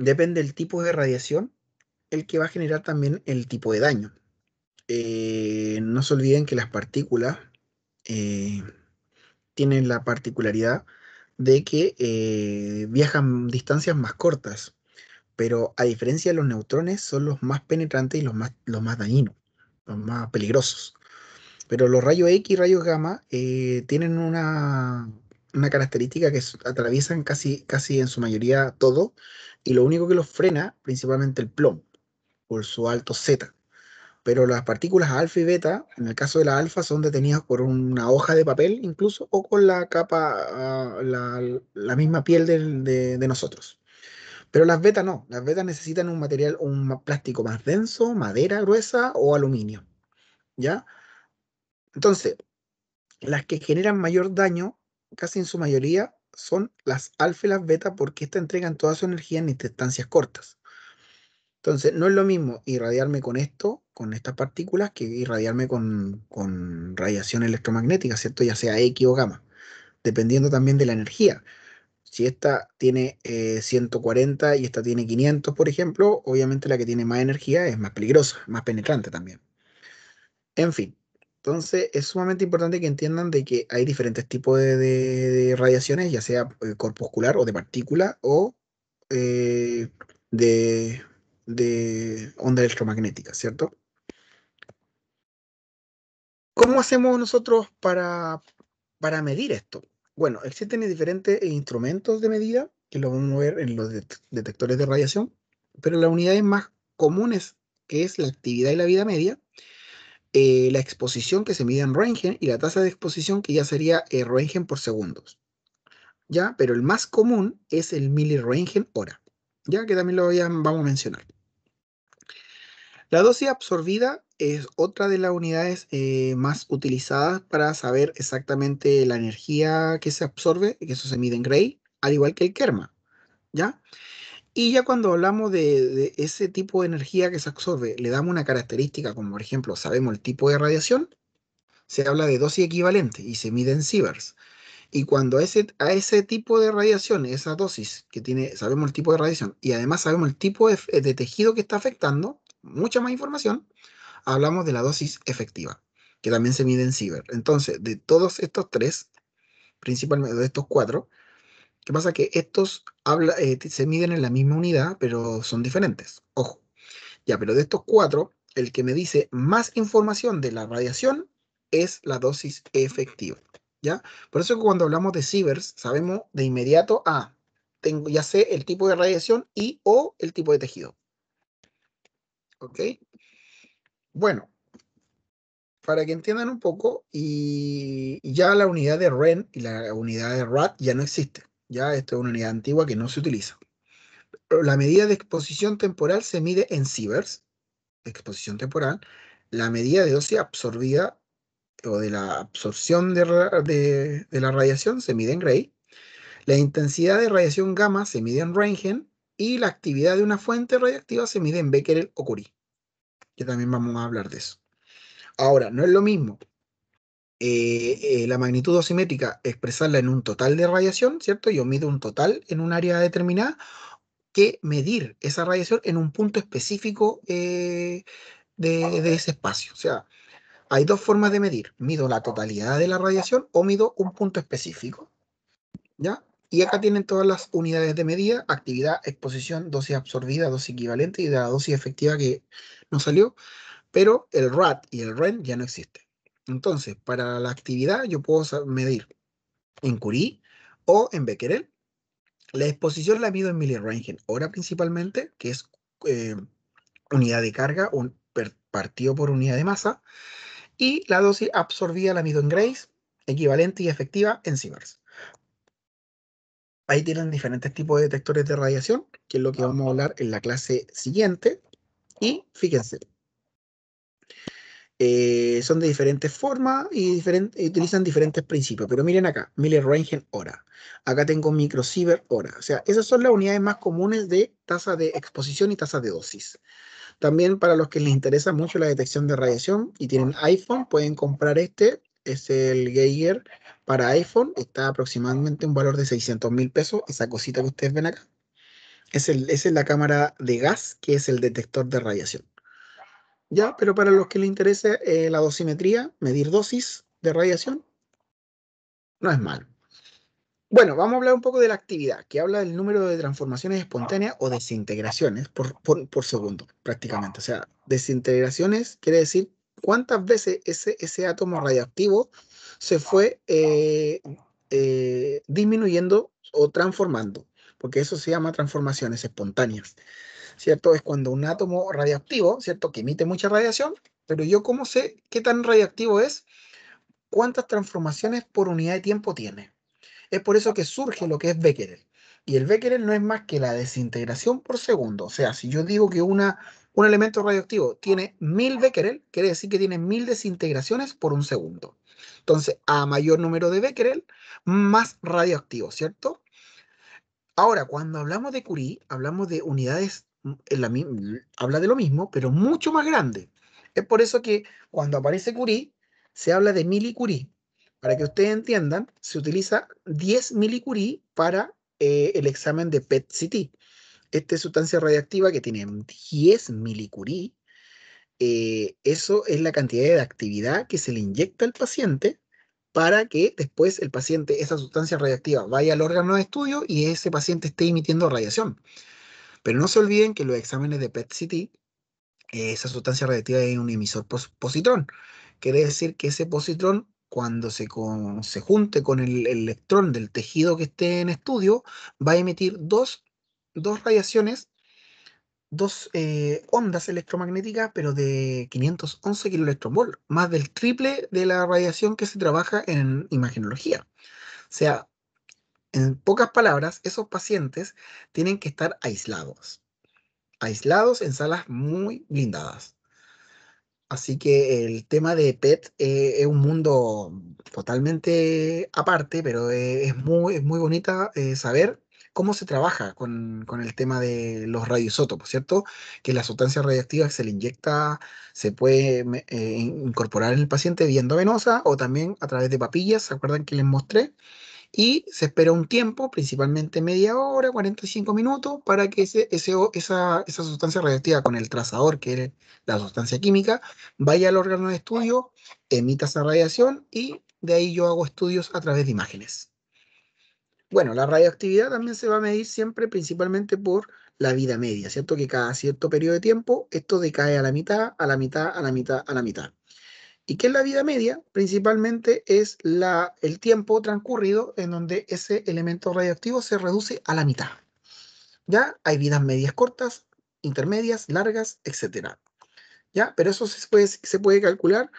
depende del tipo de radiación, el que va a generar también el tipo de daño. Eh, no se olviden que las partículas eh, tienen la particularidad de que eh, viajan distancias más cortas, pero a diferencia de los neutrones son los más penetrantes y los más, los más dañinos, los más peligrosos. Pero los rayos X y rayos gamma tienen una, una característica que atraviesan casi, casi en su mayoría todo, y lo único que los frena, principalmente el plomo, por su alto Z. Pero las partículas alfa y beta, en el caso de la alfa, son detenidas por una hoja de papel incluso, o con la capa, ah, la, misma piel de, nosotros. Pero las beta no, las beta necesitan un material, un plástico más denso, madera gruesa o aluminio. ¿Ya? Entonces, las que generan mayor daño casi en su mayoría son las alfa y las beta porque estas entregan toda su energía en distancias cortas. Entonces, no es lo mismo irradiarme con esto, con estas partículas, que irradiarme con, radiación electromagnética, ¿cierto? Ya sea X o gamma, dependiendo también de la energía. Si esta tiene 140 eh, y esta tiene 500, por ejemplo, obviamente la que tiene más energía es más peligrosa, más penetrante también. En fin, entonces, es sumamente importante que entiendan de que hay diferentes tipos de, radiaciones, ya sea eh, corpuscular o de partícula o eh, de, onda electromagnética, ¿cierto? ¿Cómo hacemos nosotros para, para medir esto? Bueno, existen diferentes instrumentos de medida que lo vamos a ver en los detectores de radiación, pero las unidades más comunes, que es la actividad y la vida media, eh, la exposición que se mide en Roentgen y la tasa de exposición que ya sería eh, por segundos. ¿Ya? Pero el más común es el milirroentgen hora, ya que también lo vamos a mencionar. La dosis absorbida es otra de las unidades eh, más utilizadas para saber exactamente la energía que se absorbe, que eso se mide en Gray, al igual que el Kerma, ¿ya? Y ya cuando hablamos de, ese tipo de energía que se absorbe, le damos una característica, como por ejemplo sabemos el tipo de radiación, se habla de dosis equivalente y se mide en sieverts. Y cuando a ese, a ese tipo de radiación, esa dosis que tiene, sabemos el tipo de radiación y además sabemos el tipo de, tejido que está afectando, mucha más información, hablamos de la dosis efectiva, que también se mide en ciber. Entonces, de todos estos tres, principalmente de estos cuatro, ¿Qué pasa? Que estos eh, se miden en la misma unidad, pero son diferentes. Ojo. Ya, pero de estos cuatro, el que me dice más información de la radiación es la dosis efectiva. ¿Ya? Por eso que cuando hablamos de cibers, sabemos de inmediato, ah, tengo, ya sé el tipo de radiación y o el tipo de tejido. ¿Ok? Bueno, para que entiendan un poco, y ya la unidad de REN y la unidad de RAT ya no existen. Ya, esto es una unidad antigua que no se utiliza. La medida de exposición temporal se mide en sieverts, exposición temporal, la medida de dosis absorbida o de la absorción de, la radiación se mide en Gray, la intensidad de radiación gamma se mide en Röntgen y la actividad de una fuente radiactiva se mide en Becquerel o Curie, que también vamos a hablar de eso. Ahora, no es lo mismo eh, eh, la magnitud dosimétrica, expresarla en un total de radiación, ¿cierto? Yo mido un total en un área determinada, que medir esa radiación en un punto específico eh, ah, de, ese espacio. O sea, hay dos formas de medir. Mido la totalidad de la radiación o mido un punto específico. ¿Ya? Y acá tienen todas las unidades de medida, actividad, exposición, dosis absorbida, dosis equivalente y la dosis efectiva que nos salió. Pero el RAT y el REN ya no existen. Entonces, para la actividad yo puedo medir en Curie o en Becquerel. La exposición la mido en range hora principalmente, que es eh, unidad de carga partido por unidad de masa. Y la dosis absorbida la mido en Grace, equivalente y efectiva en sieverts. Ahí tienen diferentes tipos de detectores de radiación, que es lo que ah, vamos a ah. hablar en la clase siguiente. Y fíjense, eh, son de diferentes formas y, utilizan diferentes principios. Pero miren acá, Miller Rangen hora. Acá tengo microsievert hora. O sea, esas son las unidades más comunes de tasa de exposición y tasa de dosis. También para los que les interesa mucho la detección de radiación y tienen iPhone, pueden comprar este. Es el Geiger para iPhone. Está aproximadamente un valor de 600 mil pesos. Esa cosita que ustedes ven acá. Es, es la cámara de gas, que es el detector de radiación. ¿ya? Pero para los que les interese eh, la dosimetría, medir dosis de radiación, no es malo. Bueno, vamos a hablar un poco de la actividad, que habla del número de transformaciones espontáneas o desintegraciones por, segundo, prácticamente. O sea, desintegraciones quiere decir cuántas veces ese, ese átomo radioactivo se fue eh, eh, disminuyendo o transformando, porque eso se llama transformaciones espontáneas. ¿cierto? Es cuando un átomo radioactivo, ¿cierto? Que emite mucha radiación, pero yo cómo sé qué tan radioactivo es, cuántas transformaciones por unidad de tiempo tiene. Es por eso que surge lo que es Becquerel. Y el Becquerel no es más que la desintegración por segundo. O sea, si yo digo que una, un elemento radioactivo tiene mil Becquerel, quiere decir que tiene mil desintegraciones por un segundo. Entonces, a mayor número de Becquerel, más radioactivo, ¿cierto? Ahora, cuando hablamos de Curie, hablamos de unidades habla de lo mismo, pero mucho más grande. Es por eso que cuando aparece Curie, se habla de milicurie. Para que ustedes entiendan, se utiliza 10 milicurie para eh, el examen de PET-CT. Esta sustancia radiactiva que tiene 10 milicurie, eh, eso es la cantidad de actividad que se le inyecta al paciente para que después el paciente, esa sustancia radiactiva, vaya al órgano de estudio y ese paciente esté emitiendo radiación. Pero no se olviden que los exámenes de PET-CT, esa sustancia radiactiva es un emisor positrón. Quiere decir que ese positrón, cuando se, se junte con el, electrón del tejido que esté en estudio, va a emitir dos, radiaciones, dos eh, ondas electromagnéticas, pero de 511 kiloelectronvolt, más del triple de la radiación que se trabaja en imagenología. O sea, en pocas palabras, esos pacientes tienen que estar aislados, aislados en salas muy blindadas. Así que el tema de PET eh, es un mundo totalmente aparte, pero e, es, muy, es muy bonita eh, saber cómo se trabaja con, el tema de los radioisótopos, ¿cierto? Que la sustancia radioactiva que se le inyecta se puede eh, incorporar en el paciente vía venosa o también a través de papillas, ¿se acuerdan que les mostré? y se espera un tiempo, principalmente media hora, 45 minutos, para que ese, esa, sustancia radioactiva con el trazador, que es la sustancia química, vaya al órgano de estudio, emita esa radiación y de ahí yo hago estudios a través de imágenes. Bueno, la radioactividad también se va a medir siempre principalmente por la vida media, ¿cierto? Que cada cierto periodo de tiempo esto decae a la mitad, a la mitad, a la mitad, a la mitad. ¿Y que la vida media? Principalmente es el tiempo transcurrido en donde ese elemento radioactivo se reduce a la mitad. ¿Ya? Hay vidas medias cortas, intermedias, largas, etc. ¿Ya? Pero eso se puede, calcular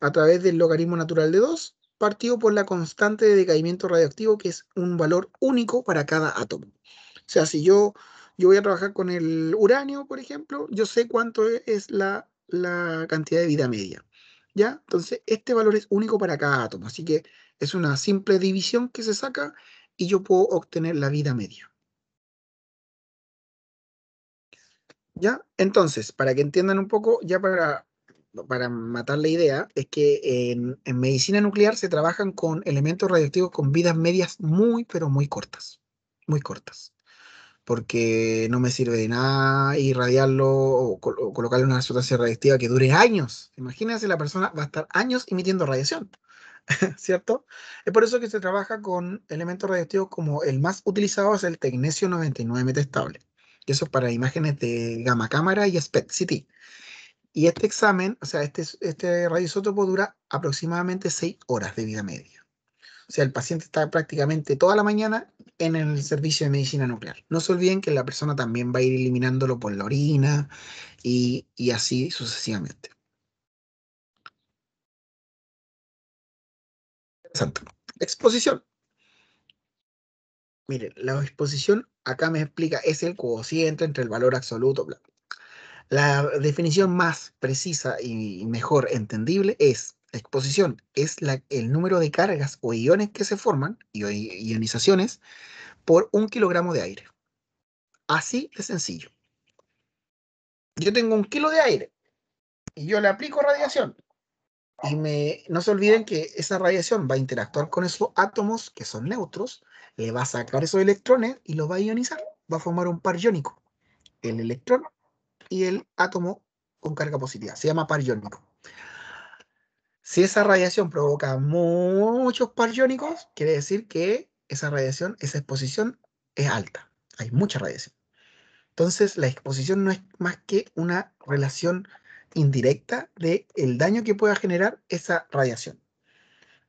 a través del logaritmo natural de 2 partido por la constante de decaimiento radioactivo, que es un valor único para cada átomo. O sea, si yo, yo voy a trabajar con el uranio, por ejemplo, yo sé cuánto es la cantidad de vida media. Entonces, este valor es único para cada átomo, así que es una simple división que se saca y yo puedo obtener la vida media. ¿Ya? Entonces, para que entiendan un poco, ya para, para matar la idea, es que en medicina nuclear se trabajan con elementos radioactivos con vidas medias muy, pero muy cortas. Muy cortas porque no me sirve de nada irradiarlo o, colocarle una sustancia radiactiva que dure años. Imagínense, la persona va a estar años emitiendo radiación, ¿cierto? Es por eso que se trabaja con elementos radiactivos como el más utilizado es el tecnesio 99 estable, que eso es para imágenes de gamma cámara y SPECT CT. Y este examen, o sea, este, este radioisótopo dura aproximadamente 6 horas de vida media. O sea, el paciente está prácticamente toda la mañana en el servicio de medicina nuclear. No se olviden que la persona también va a ir eliminándolo por la orina y, así sucesivamente. Exposición. Miren, la exposición acá me explica es el cociente entre el valor absoluto. La definición más precisa y mejor entendible es exposición es el número de cargas o iones que se forman, y ionizaciones, por un kilogramo de aire. Así de sencillo. Yo tengo un kilo de aire y yo le aplico radiación. Y no se olviden que esa radiación va a interactuar con esos átomos que son neutros, le va a sacar esos electrones y los va a ionizar. Va a formar un par iónico. El electrón y el átomo con carga positiva. Se llama par iónico. Si esa radiación provoca muchos pariónicos quiere decir que esa radiación, esa exposición es alta. Hay mucha radiación. Entonces, la exposición no es más que una relación indirecta del el daño que pueda generar esa radiación.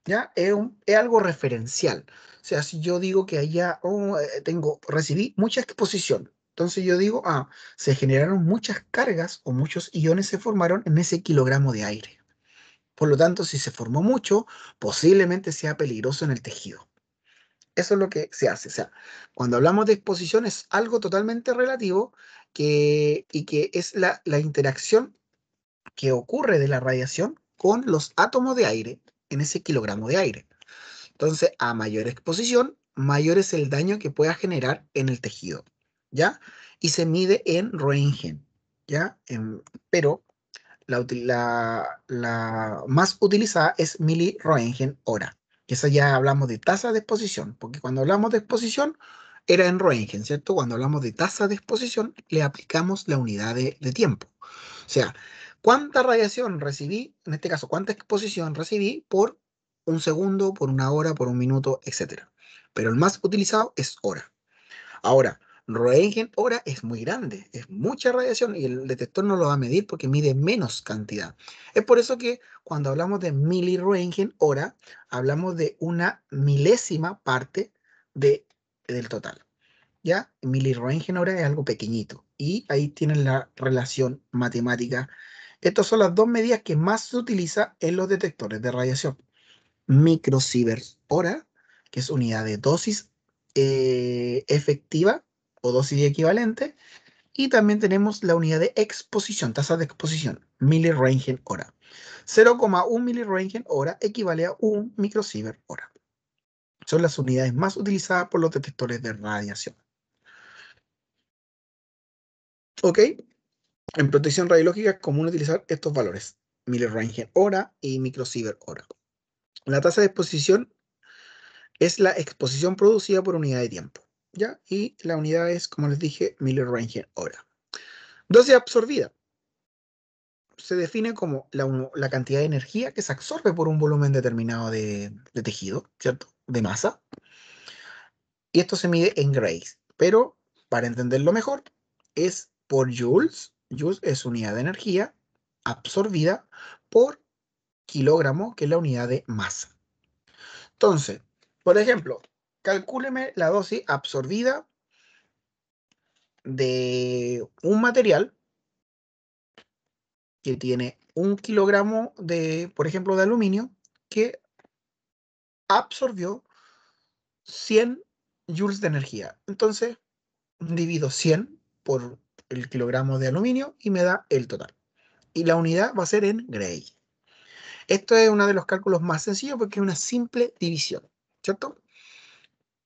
¿Ya? Es, un, es, algo referencial. O sea, si yo digo que allá oh, eh, tengo, recibí mucha exposición, entonces yo digo, ah, se generaron muchas cargas o muchos iones se formaron en ese kilogramo de aire. Por lo tanto, si se formó mucho, posiblemente sea peligroso en el tejido. Eso es lo que se hace. O sea, cuando hablamos de exposición es algo totalmente relativo que, y que es la, interacción que ocurre de la radiación con los átomos de aire en ese kilogramo de aire. Entonces, a mayor exposición, mayor es el daño que pueda generar en el tejido, ¿ya? Y se mide en Roentgen, ¿ya? En, pero la, más utilizada es miliroentgen hora. Que esa ya hablamos de tasa de exposición, porque cuando hablamos de exposición era en Roentgen, ¿cierto? Cuando hablamos de tasa de exposición, le aplicamos la unidad de, de tiempo. O sea, ¿cuánta radiación recibí, en este caso, cuánta exposición recibí por un segundo, por una hora, por un minuto, etcétera? Pero el más utilizado es hora. Ahora, Roentgen hora es muy grande, es mucha radiación y el detector no lo va a medir porque mide menos cantidad. Es por eso que cuando hablamos de mili hora, hablamos de una milésima parte de, del total. ¿Ya? Mili hora es algo pequeñito y ahí tienen la relación matemática. Estas son las dos medidas que más se utiliza en los detectores de radiación. Microsieverts hora, que es unidad de dosis eh, efectiva o dosis equivalente. Y también tenemos la unidad de exposición, tasa de exposición, milirangen hora. 0,1 milirangen hora equivale a 1 microsiever hora. Son las unidades más utilizadas por los detectores de radiación. ¿Ok? En protección radiológica es común utilizar estos valores, milirangen hora y microciber hora. La tasa de exposición es la exposición producida por unidad de tiempo. Y la unidad es, como les dije, Miller ranger hora. Dosis absorbida. Se define como la, cantidad de energía que se absorbe por un volumen determinado de, de tejido, ¿cierto? De masa. Y esto se mide en grays, pero para entenderlo mejor, es por joules. Joules es unidad de energía absorbida por kilogramo, que es la unidad de masa. Entonces, por ejemplo, calcúleme la dosis absorbida de un material que tiene un kilogramo de, por ejemplo, de aluminio, que absorbió 100 joules de energía. Entonces, divido 100 por el kilogramo de aluminio y me da el total. Y la unidad va a ser en Gray. Esto es uno de los cálculos más sencillos porque es una simple división, ¿cierto?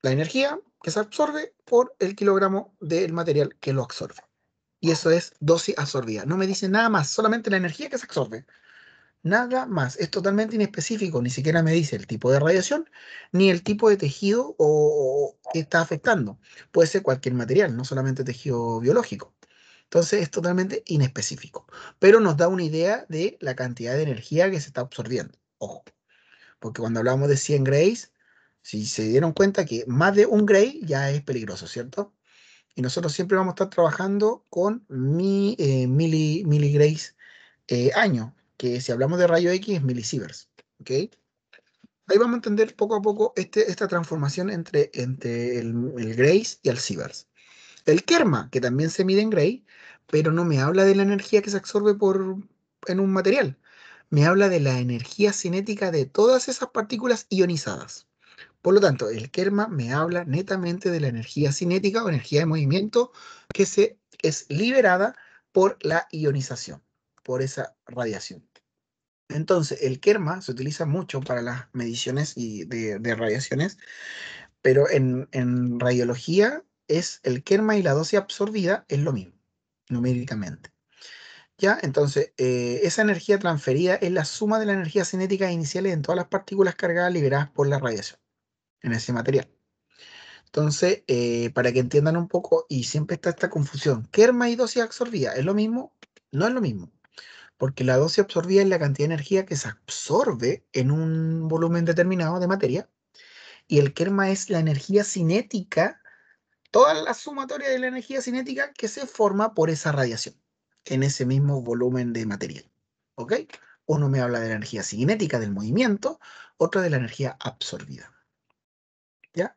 la energía que se absorbe por el kilogramo del material que lo absorbe. Y eso es dosis absorbida. No me dice nada más, solamente la energía que se absorbe. Nada más. Es totalmente inespecífico. Ni siquiera me dice el tipo de radiación, ni el tipo de tejido o, que está afectando. Puede ser cualquier material, no solamente tejido biológico. Entonces es totalmente inespecífico. Pero nos da una idea de la cantidad de energía que se está absorbiendo. Ojo. Porque cuando hablamos de 100 grays, si se dieron cuenta que más de un gray ya es peligroso, ¿cierto? Y nosotros siempre vamos a estar trabajando con mi, eh, miligrays eh, año, que si hablamos de rayo X es milisieverts, ¿ok? Ahí vamos a entender poco a poco este, esta transformación entre, entre el, el y el sievers. El kerma, que también se mide en gray, pero no me habla de la energía que se absorbe por, en un material. Me habla de la energía cinética de todas esas partículas ionizadas. Por lo tanto, el Kerma me habla netamente de la energía cinética o energía de movimiento que se, es liberada por la ionización, por esa radiación. Entonces, el Kerma se utiliza mucho para las mediciones de, radiaciones, pero en, radiología es el Kerma y la dosis absorbida es lo mismo, numéricamente. ¿Ya? Entonces, eh, esa energía transferida es la suma de la energía cinética inicial en todas las partículas cargadas liberadas por la radiación en ese material. Entonces, eh, para que entiendan un poco, y siempre está esta confusión, kerma y dosis absorbida, ¿es lo mismo? No es lo mismo, porque la dosis absorbida es la cantidad de energía que se absorbe en un volumen determinado de materia, y el kerma es la energía cinética, toda la sumatoria de la energía cinética que se forma por esa radiación, en ese mismo volumen de material. ¿Ok? Uno me habla de la energía cinética del movimiento, otro de la energía absorbida.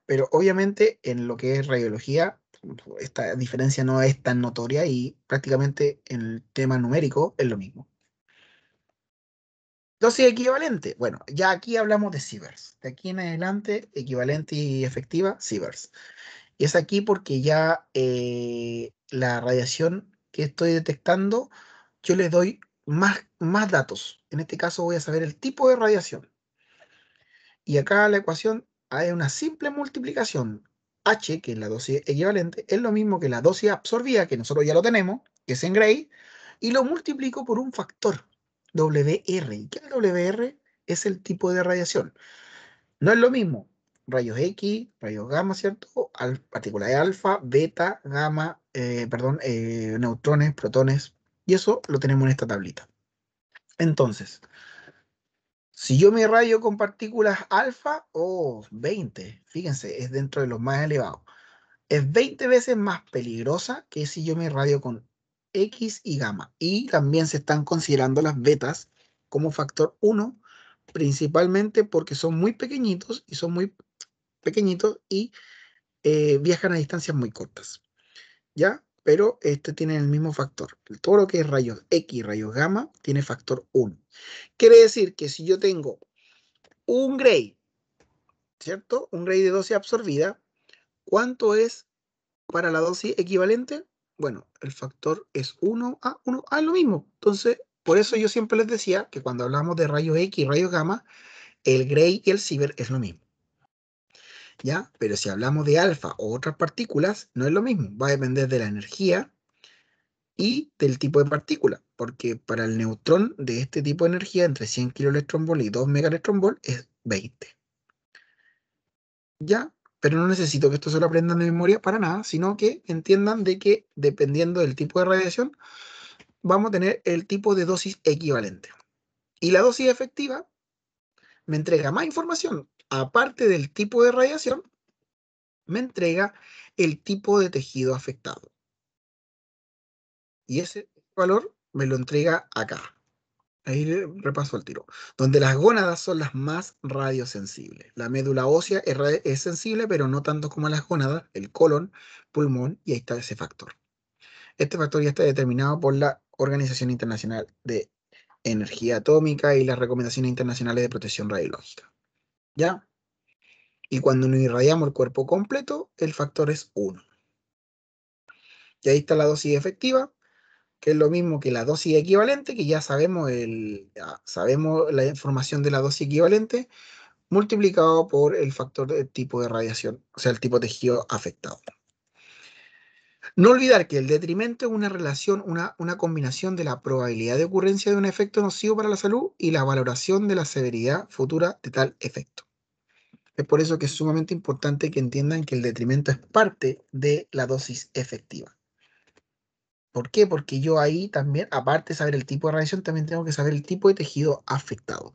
Pero obviamente en lo que es radiología, esta diferencia no es tan notoria y prácticamente en el tema numérico es lo mismo. Dosis equivalente. Bueno, ya aquí hablamos de cibers. De aquí en adelante, equivalente y efectiva, cibers. Y es aquí porque ya eh, la radiación que estoy detectando, yo le doy más, más datos. En este caso voy a saber el tipo de radiación. Y acá la ecuación hay una simple multiplicación. H, que es la dosis equivalente, es lo mismo que la dosis absorbida, que nosotros ya lo tenemos, que es en gray, y lo multiplico por un factor, WR. y ¿Qué es WR? Es el tipo de radiación. No es lo mismo rayos X, rayos gamma, ¿cierto? Al, partículas de alfa, beta, gamma, eh, perdón, eh, neutrones, protones, y eso lo tenemos en esta tablita. Entonces, si yo me rayo con partículas alfa, o 20, fíjense, es dentro de los más elevados. Es 20 veces más peligrosa que si yo me radio con X y gamma. Y también se están considerando las betas como factor 1, principalmente porque son muy pequeñitos y son muy pequeñitos y eh, viajan a distancias muy cortas. ¿Ya? pero este tiene el mismo factor. Todo lo que es rayos X, rayos gamma, tiene factor 1. Quiere decir que si yo tengo un gray, ¿cierto? Un gray de dosis absorbida, ¿cuánto es para la dosis equivalente? Bueno, el factor es 1 a 1 a ah, lo mismo. Entonces, por eso yo siempre les decía que cuando hablamos de rayos X y rayos gamma, el gray y el ciber es lo mismo. Pero si hablamos de alfa o otras partículas, no es lo mismo. Va a depender de la energía y del tipo de partícula, porque para el neutrón de este tipo de energía, entre 100 kiloelectronbol y 2 megaelectronbol, es 20. ¿Ya? Pero no necesito que esto se lo aprendan de memoria para nada, sino que entiendan de que dependiendo del tipo de radiación, vamos a tener el tipo de dosis equivalente. Y la dosis efectiva me entrega más información, aparte del tipo de radiación, me entrega el tipo de tejido afectado. Y ese valor me lo entrega acá. Ahí repaso el tiro. Donde las gónadas son las más radiosensibles. La médula ósea es, es sensible, pero no tanto como las gónadas, el colon, pulmón, y ahí está ese factor. Este factor ya está determinado por la Organización Internacional de Energía Atómica y las recomendaciones internacionales de protección radiológica. ¿Ya? Y cuando nos irradiamos el cuerpo completo, el factor es 1. Y ahí está la dosis efectiva, que es lo mismo que la dosis equivalente, que ya sabemos, el, sabemos la información de la dosis equivalente, multiplicado por el factor de tipo de radiación, o sea, el tipo de tejido afectado. No olvidar que el detrimento es una relación, una combinación de la probabilidad de ocurrencia de un efecto nocivo para la salud y la valoración de la severidad futura de tal efecto. Es por eso que es sumamente importante que entiendan que el detrimento es parte de la dosis efectiva. ¿Por qué? Porque yo ahí también, aparte de saber el tipo de radiación, también tengo que saber el tipo de tejido afectado.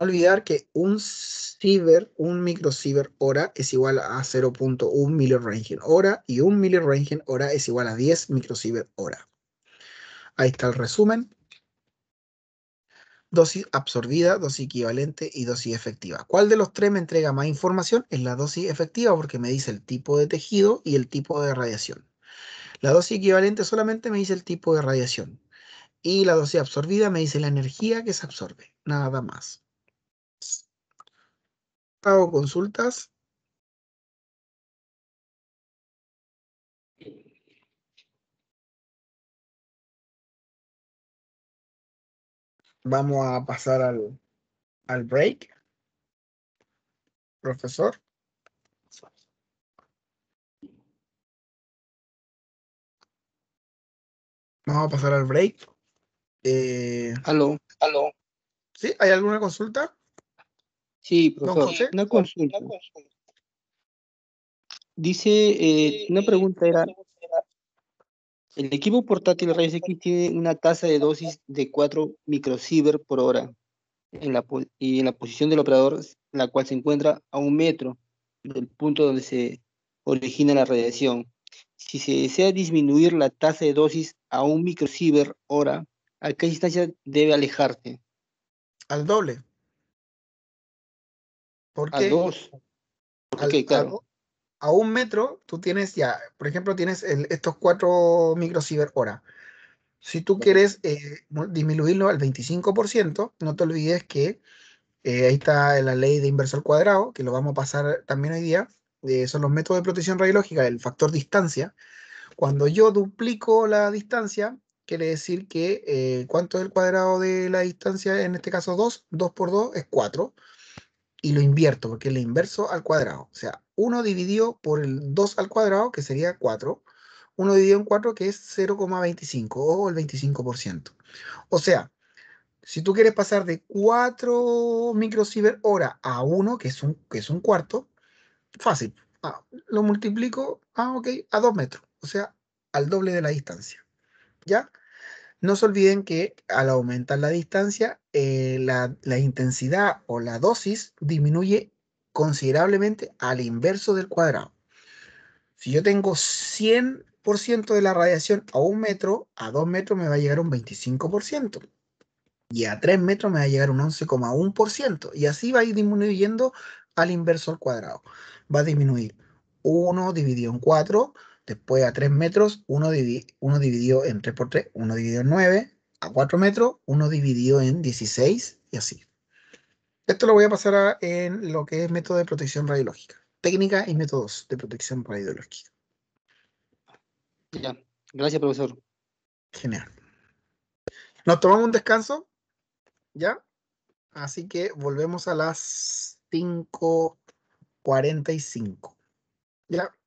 No olvidar que un ciber, un microciber hora es igual a 0.1 miliorentgen hora y un miliorentgen hora es igual a 10 microciber hora. Ahí está el resumen dosis absorbida, dosis equivalente y dosis efectiva. ¿Cuál de los tres me entrega más información? Es la dosis efectiva porque me dice el tipo de tejido y el tipo de radiación. La dosis equivalente solamente me dice el tipo de radiación. Y la dosis absorbida me dice la energía que se absorbe, nada más. Hago consultas. Vamos a pasar al, al break. Profesor. Vamos a pasar al break. Eh, aló, aló. ¿Sí? ¿Hay alguna consulta? Sí, profesor. Una consulta. Dice, eh, una pregunta era, el equipo portátil Rayos X tiene una tasa de dosis de 4 microciber por hora en la, y en la posición del operador, la cual se encuentra a un metro del punto donde se origina la radiación. Si se desea disminuir la tasa de dosis a un por hora, ¿a qué distancia debe alejarse? Al doble. ¿Por qué? A dos. Al, claro a un metro, tú tienes ya, por ejemplo, tienes estos cuatro microciber hora. Si tú quieres eh, disminuirlo al 25%, no te olvides que eh, ahí está la ley de inversor al cuadrado, que lo vamos a pasar también hoy día. Eh, son los métodos de protección radiológica, el factor distancia. Cuando yo duplico la distancia, quiere decir que cuánto es el cuadrado de la distancia, en este caso 2, 2 por 2 es 4, y lo invierto porque le inverso al cuadrado. O sea, 1 dividido por el 2 al cuadrado, que sería 4. 1 dividido en 4, que es 0,25 o el 25%. O sea, si tú quieres pasar de 4 microciber hora a 1, que es un, que es un cuarto, fácil. Ah, lo multiplico, ah, a 2 metros. O sea, al doble de la distancia. ¿Ya? No se olviden que al aumentar la distancia, eh, la, la intensidad o la dosis disminuye considerablemente al inverso del cuadrado. Si yo tengo 100% de la radiación a un metro, a 2 metros me va a llegar un 25%. Y a 3 metros me va a llegar un 11,1%. Y así va a ir disminuyendo al inverso al cuadrado. Va a disminuir 1 dividido en 4, después a 3 metros, 1, dividido en 3 por 3, 1 dividido en 9, a 4 metros, 1 dividido en 16 y así. Esto lo voy a pasar en lo que es método de protección radiológica. Técnica y métodos de protección radiológica. Ya, gracias, profesor. Genial. Nos tomamos un descanso, ¿ya? Así que volvemos a las 5.45. ¿Ya?